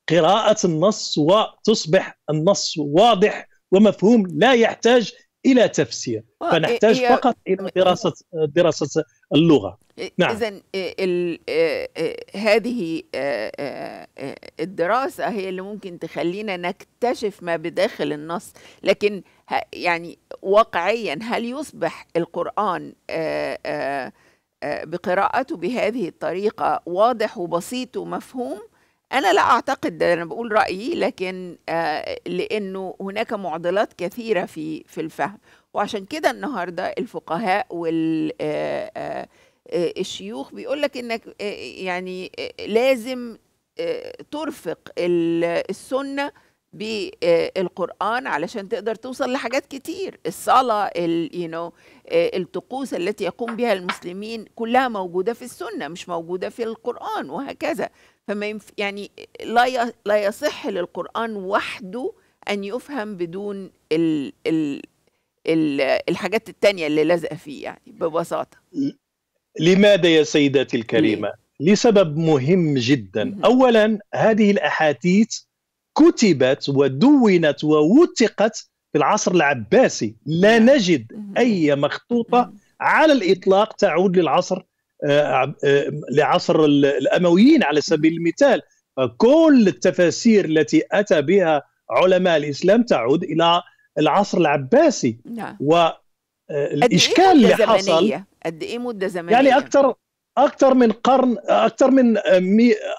قراءة النص وتصبح النص واضح ومفهوم لا يحتاج الى تفسير آه، إيه، فنحتاج إيه، فقط الى إيه، دراسه دراسه اللغه نعم اذا هذه الدراسه هي اللي ممكن تخلينا نكتشف ما بداخل النص لكن يعني واقعيا هل يصبح القران آآ آه، آآ آه، بقراءته بهذه الطريقة واضح وبسيط ومفهوم أنا لا أعتقد ده أنا بقول رأيي لكن آه، لأنه هناك معضلات كثيرة في في الفهم وعشان كده النهاردة الفقهاء وال آه، آه، الشيوخ بيقول لك انك يعني لازم ترفق السنه بالقرآن آه، علشان تقدر توصل لحاجات كتير الصلاة you know, آه، الطقوس التي يقوم بها المسلمين كلها موجودة في السنة مش موجودة في القرآن وهكذا فما ينف... يعني لا لا يصح للقرآن وحده أن يفهم بدون ال... ال... ال... الحاجات التانية اللي لازقة فيه يعني ببساطة لماذا يا سيدتي الكريمة؟ ليه؟ لسبب مهم جدا أولا هذه الأحاديث كتبت ودونت ووثقت في العصر العباسي لا نعم. نجد اي مخطوطه على الاطلاق تعود للعصر آه، آه، لعصر الامويين على سبيل المثال كل التفاسير التي اتى بها علماء الاسلام تعود الى العصر العباسي نعم. والاشكال آه، إيه اللي حصل قد ايه مده زمنيه يعني اكثر اكثر من قرن اكثر من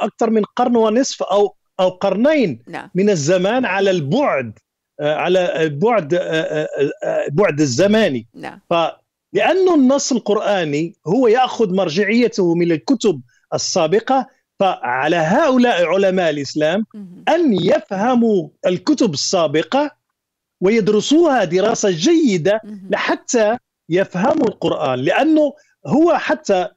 اكثر من قرن ونصف او او قرنين نعم. من الزمان على البعد آه، على البعد البعد آه، آه، الزماني نعم. فلأن النص القرآني هو يأخذ مرجعيته من الكتب السابقة فعلى هؤلاء علماء الإسلام أن يفهموا الكتب السابقة ويدرسوها دراسة جيدة لحتى يفهموا القرآن لأنه هو حتى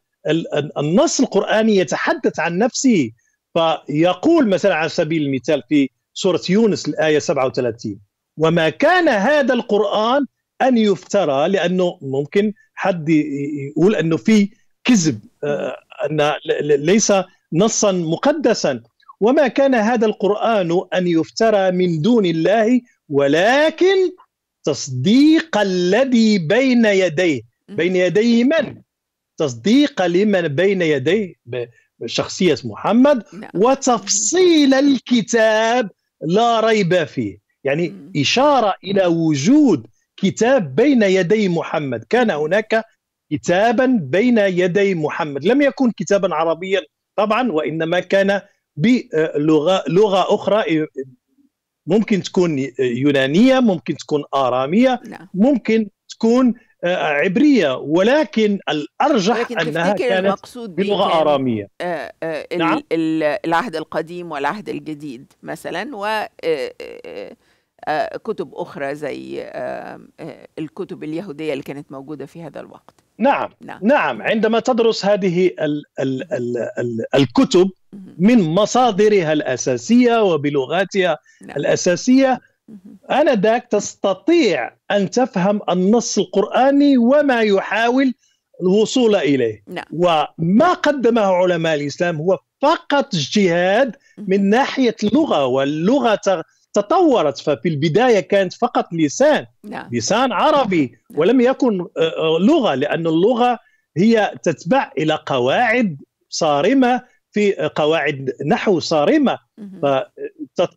النص القرآني يتحدث عن نفسه فيقول مثلا على سبيل المثال في سورة يونس الآية 37 وما كان هذا القرآن أن يفترى لأنه ممكن حد يقول أنه في كذب آه، أن ليس نصا مقدسا وما كان هذا القرآن أن يفترى من دون الله ولكن تصديق الذي بين يديه بين يديه من؟ تصديق لمن بين يديه شخصية محمد نعم. وتفصيل الكتاب لا ريب فيه يعني إشارة إلى وجود كتاب بين يدي محمد كان هناك كتابا بين يدي محمد لم يكن كتابا عربيا طبعا وإنما كان بلغة لغة أخرى ممكن تكون يونانية ممكن تكون آرامية نعم. ممكن تكون عبريه ولكن الارجح ولكن انها كانت المقصود بلغه اراميه آآ آه، آآ آه، نعم؟ العهد القديم والعهد الجديد مثلا وكتب آه، اخرى زي الكتب اليهوديه اللي كانت موجوده في هذا الوقت نعم نعم, نعم. عندما تدرس هذه الـ الـ الـ الـ الكتب من مصادرها الاساسيه وبلغاتها نعم. الاساسيه آنذاك تستطيع أن تفهم النص القرآني وما يحاول الوصول إليه نعم. وما قدمه علماء الإسلام هو فقط اجتهاد من ناحية اللغة واللغة تطورت ففي البداية كانت فقط لسان نعم. لسان عربي نعم. ولم يكن آه، آه، لغة لأن اللغة هي تتبع إلى قواعد صارمة في آه، قواعد نحو صارمة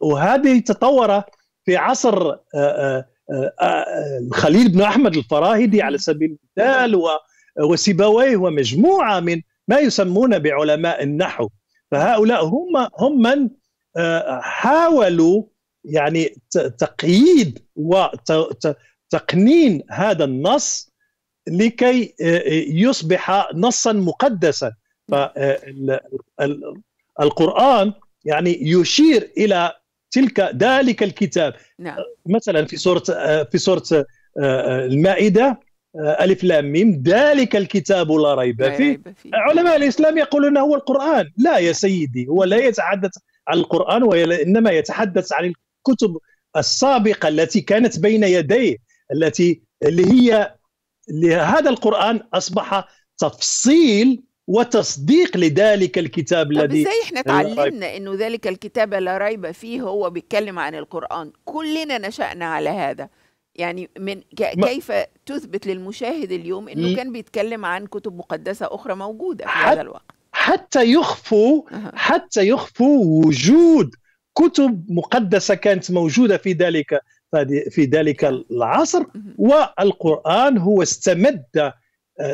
وهذه تطورت في عصر آه، آه، آه، الخليل بن احمد الفراهيدي على سبيل المثال وسيبويه ومجموعه من ما يسمون بعلماء النحو فهؤلاء هم هم من حاولوا يعني تقييد وتقنين هذا النص لكي يصبح نصا مقدسا فالقرآن يعني يشير إلى تلك ذلك الكتاب نعم. مثلا في سوره في سوره آه، المائده آه، ألف لام ميم ذلك الكتاب لا ريب فيه علماء الإسلام يقولون هو القرآن لا يا سيدي هو لا يتحدث عن القرآن وإنما يتحدث عن الكتب السابقة التي كانت بين يديه التي اللي هي هذا القرآن أصبح تفصيل وتصديق لذلك الكتاب الذي ازاي احنا تعلمنا انه ذلك الكتاب لا ريب فيه هو بيتكلم عن القران كلنا نشانا على هذا يعني من كيف تثبت للمشاهد اليوم انه كان بيتكلم عن كتب مقدسه اخرى موجوده في هذا الوقت حتى يخفوا حتى يخفوا وجود كتب مقدسه كانت موجوده في ذلك في ذلك نعم. العصر والقران هو استمد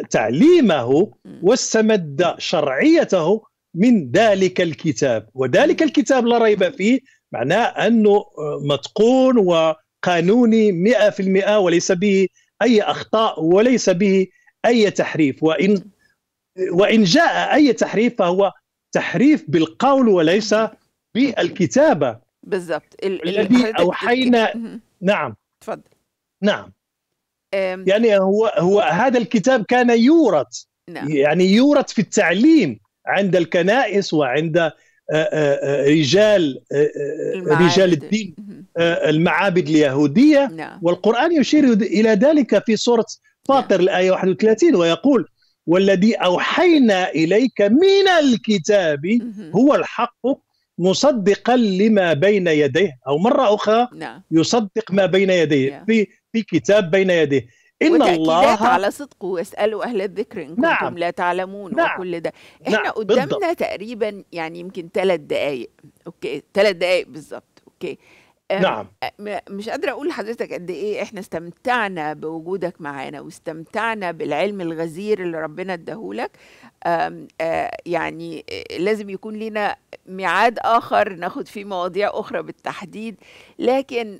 تعليمه واستمد شرعيته من ذلك الكتاب وذلك الكتاب لا ريب فيه معناه أنه متقون وقانوني 100% وليس به أي أخطاء وليس به أي تحريف وإن وإن جاء أي تحريف فهو تحريف بالقول وليس بالكتابة بالضبط الذي أوحينا نعم تفضل نعم يعني هو هو هذا الكتاب كان يورث نعم. يعني يورث في التعليم عند الكنائس وعند آه، آه، آه، رجال رجال الدين المعابد اليهوديه نعم. والقران يشير الى ذلك في سوره فاطر نعم. الايه 31 ويقول والذي اوحينا اليك من الكتاب هو الحق مصدقا لما بين يديه او مره اخرى نعم. يصدق ما بين يديه في في كتاب بين يديه إن الله على صدقه واسألوا أهل الذكر إن كنتم نعم. لا تعلمون نعم. وكل ده نعم. إحنا نعم. قدامنا بالضبط. تقريبا يعني يمكن ثلاث دقايق أوكي ثلاث دقايق بالظبط أوكي نعم مش قادرة أقول لحضرتك قد إيه إحنا استمتعنا بوجودك معانا واستمتعنا بالعلم الغزير اللي ربنا اداهولك يعني لازم يكون لنا ميعاد آخر ناخد فيه مواضيع أخرى بالتحديد لكن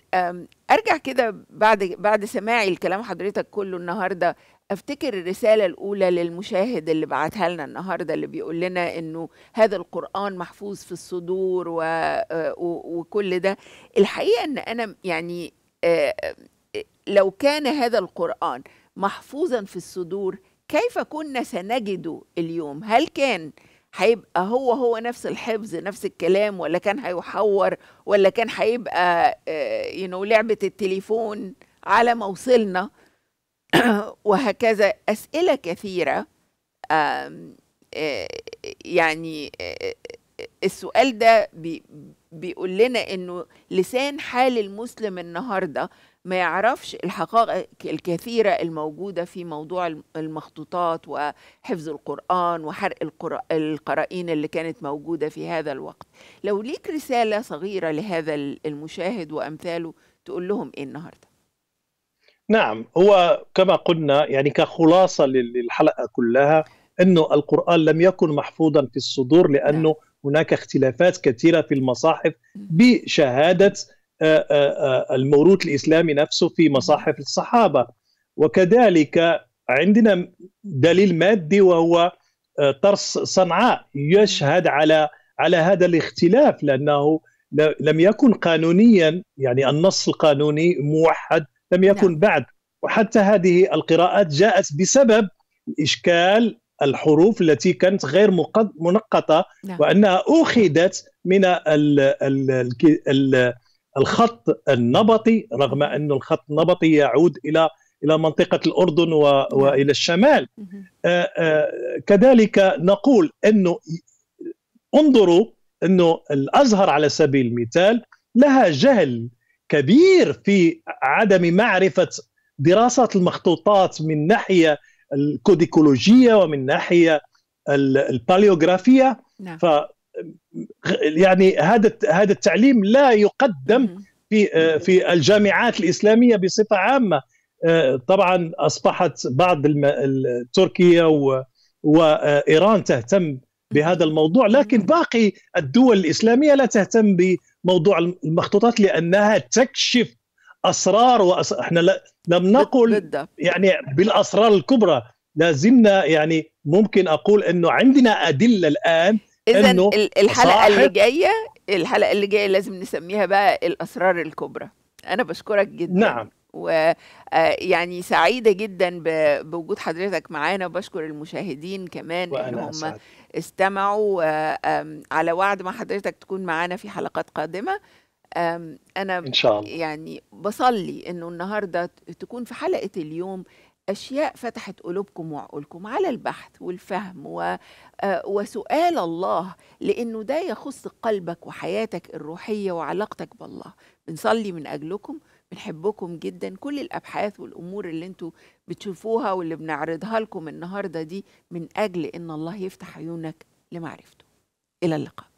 ارجع كده بعد بعد سماعي لكلام حضرتك كله النهارده افتكر الرساله الاولى للمشاهد اللي بعتها لنا النهارده اللي بيقول لنا انه هذا القران محفوظ في الصدور و... و... وكل ده الحقيقه ان انا يعني آه، آه، لو كان هذا القران محفوظا في الصدور كيف كنا سنجده اليوم هل كان آه هيبقى هو هو نفس الحفظ نفس الكلام ولا كان هيحور ولا كان هيبقى يو آه، لعبه التليفون على ما وصلنا وهكذا اسئله كثيره آه، يعني آه، السؤال ده بيقول لنا انه لسان حال المسلم النهارده ما يعرفش الحقائق الكثيرة الموجودة في موضوع المخطوطات وحفظ القرآن وحرق القرائن اللي كانت موجودة في هذا الوقت لو ليك رسالة صغيرة لهذا المشاهد وأمثاله تقول لهم إيه النهاردة نعم هو كما قلنا يعني كخلاصة للحلقة كلها أنه القرآن لم يكن محفوظا في الصدور لأنه نعم. هناك اختلافات كثيره في المصاحف بشهاده آه، آه، آه، الموروث الاسلامي نفسه في مصاحف الصحابه وكذلك عندنا دليل مادي وهو طرس صنعاء يشهد على على هذا الاختلاف لانه لم يكن قانونيا يعني النص القانوني موحد لم يكن لا. نعم. بعد وحتى هذه القراءات جاءت بسبب اشكال الحروف التي كانت غير منقطه لا. نعم. وانها اخذت من ال ال ال الخط النبطي رغم أن الخط النبطي يعود إلى إلى منطقة الأردن وإلى الشمال نعم. آه، آه، كذلك نقول أنه انظروا أنه الأزهر على سبيل المثال لها جهل كبير في عدم معرفة دراسة المخطوطات من ناحية الكوديكولوجية ومن ناحية الباليوغرافية نعم. يعني هذا هذا التعليم لا يقدم في آه، في الجامعات الاسلاميه بصفه عامه آه، طبعا اصبحت بعض تركيا وايران تهتم بهذا الموضوع لكن باقي الدول الاسلاميه لا تهتم بموضوع المخطوطات لانها تكشف اسرار وأس... احنا لم نقل يعني بالاسرار الكبرى لازمنا يعني ممكن اقول انه عندنا ادله الان اذا الحلقه اللي جايه الحلقه اللي جايه لازم نسميها بقى الاسرار الكبرى انا بشكرك جدا نعم ويعني آه، سعيده جدا بوجود حضرتك معانا وبشكر المشاهدين كمان ان هم استمعوا على وعد مع حضرتك تكون معانا في حلقات قادمه انا إن شاء الله. يعني بصلي انه النهارده تكون في حلقه اليوم أشياء فتحت قلوبكم وعقولكم على البحث والفهم و... آه، وسؤال الله لأنه ده يخص قلبك وحياتك الروحية وعلاقتك بالله بنصلي من أجلكم بنحبكم جدا كل الأبحاث والأمور اللي انتوا بتشوفوها واللي بنعرضها لكم النهاردة دي من أجل إن الله يفتح عيونك لمعرفته إلى اللقاء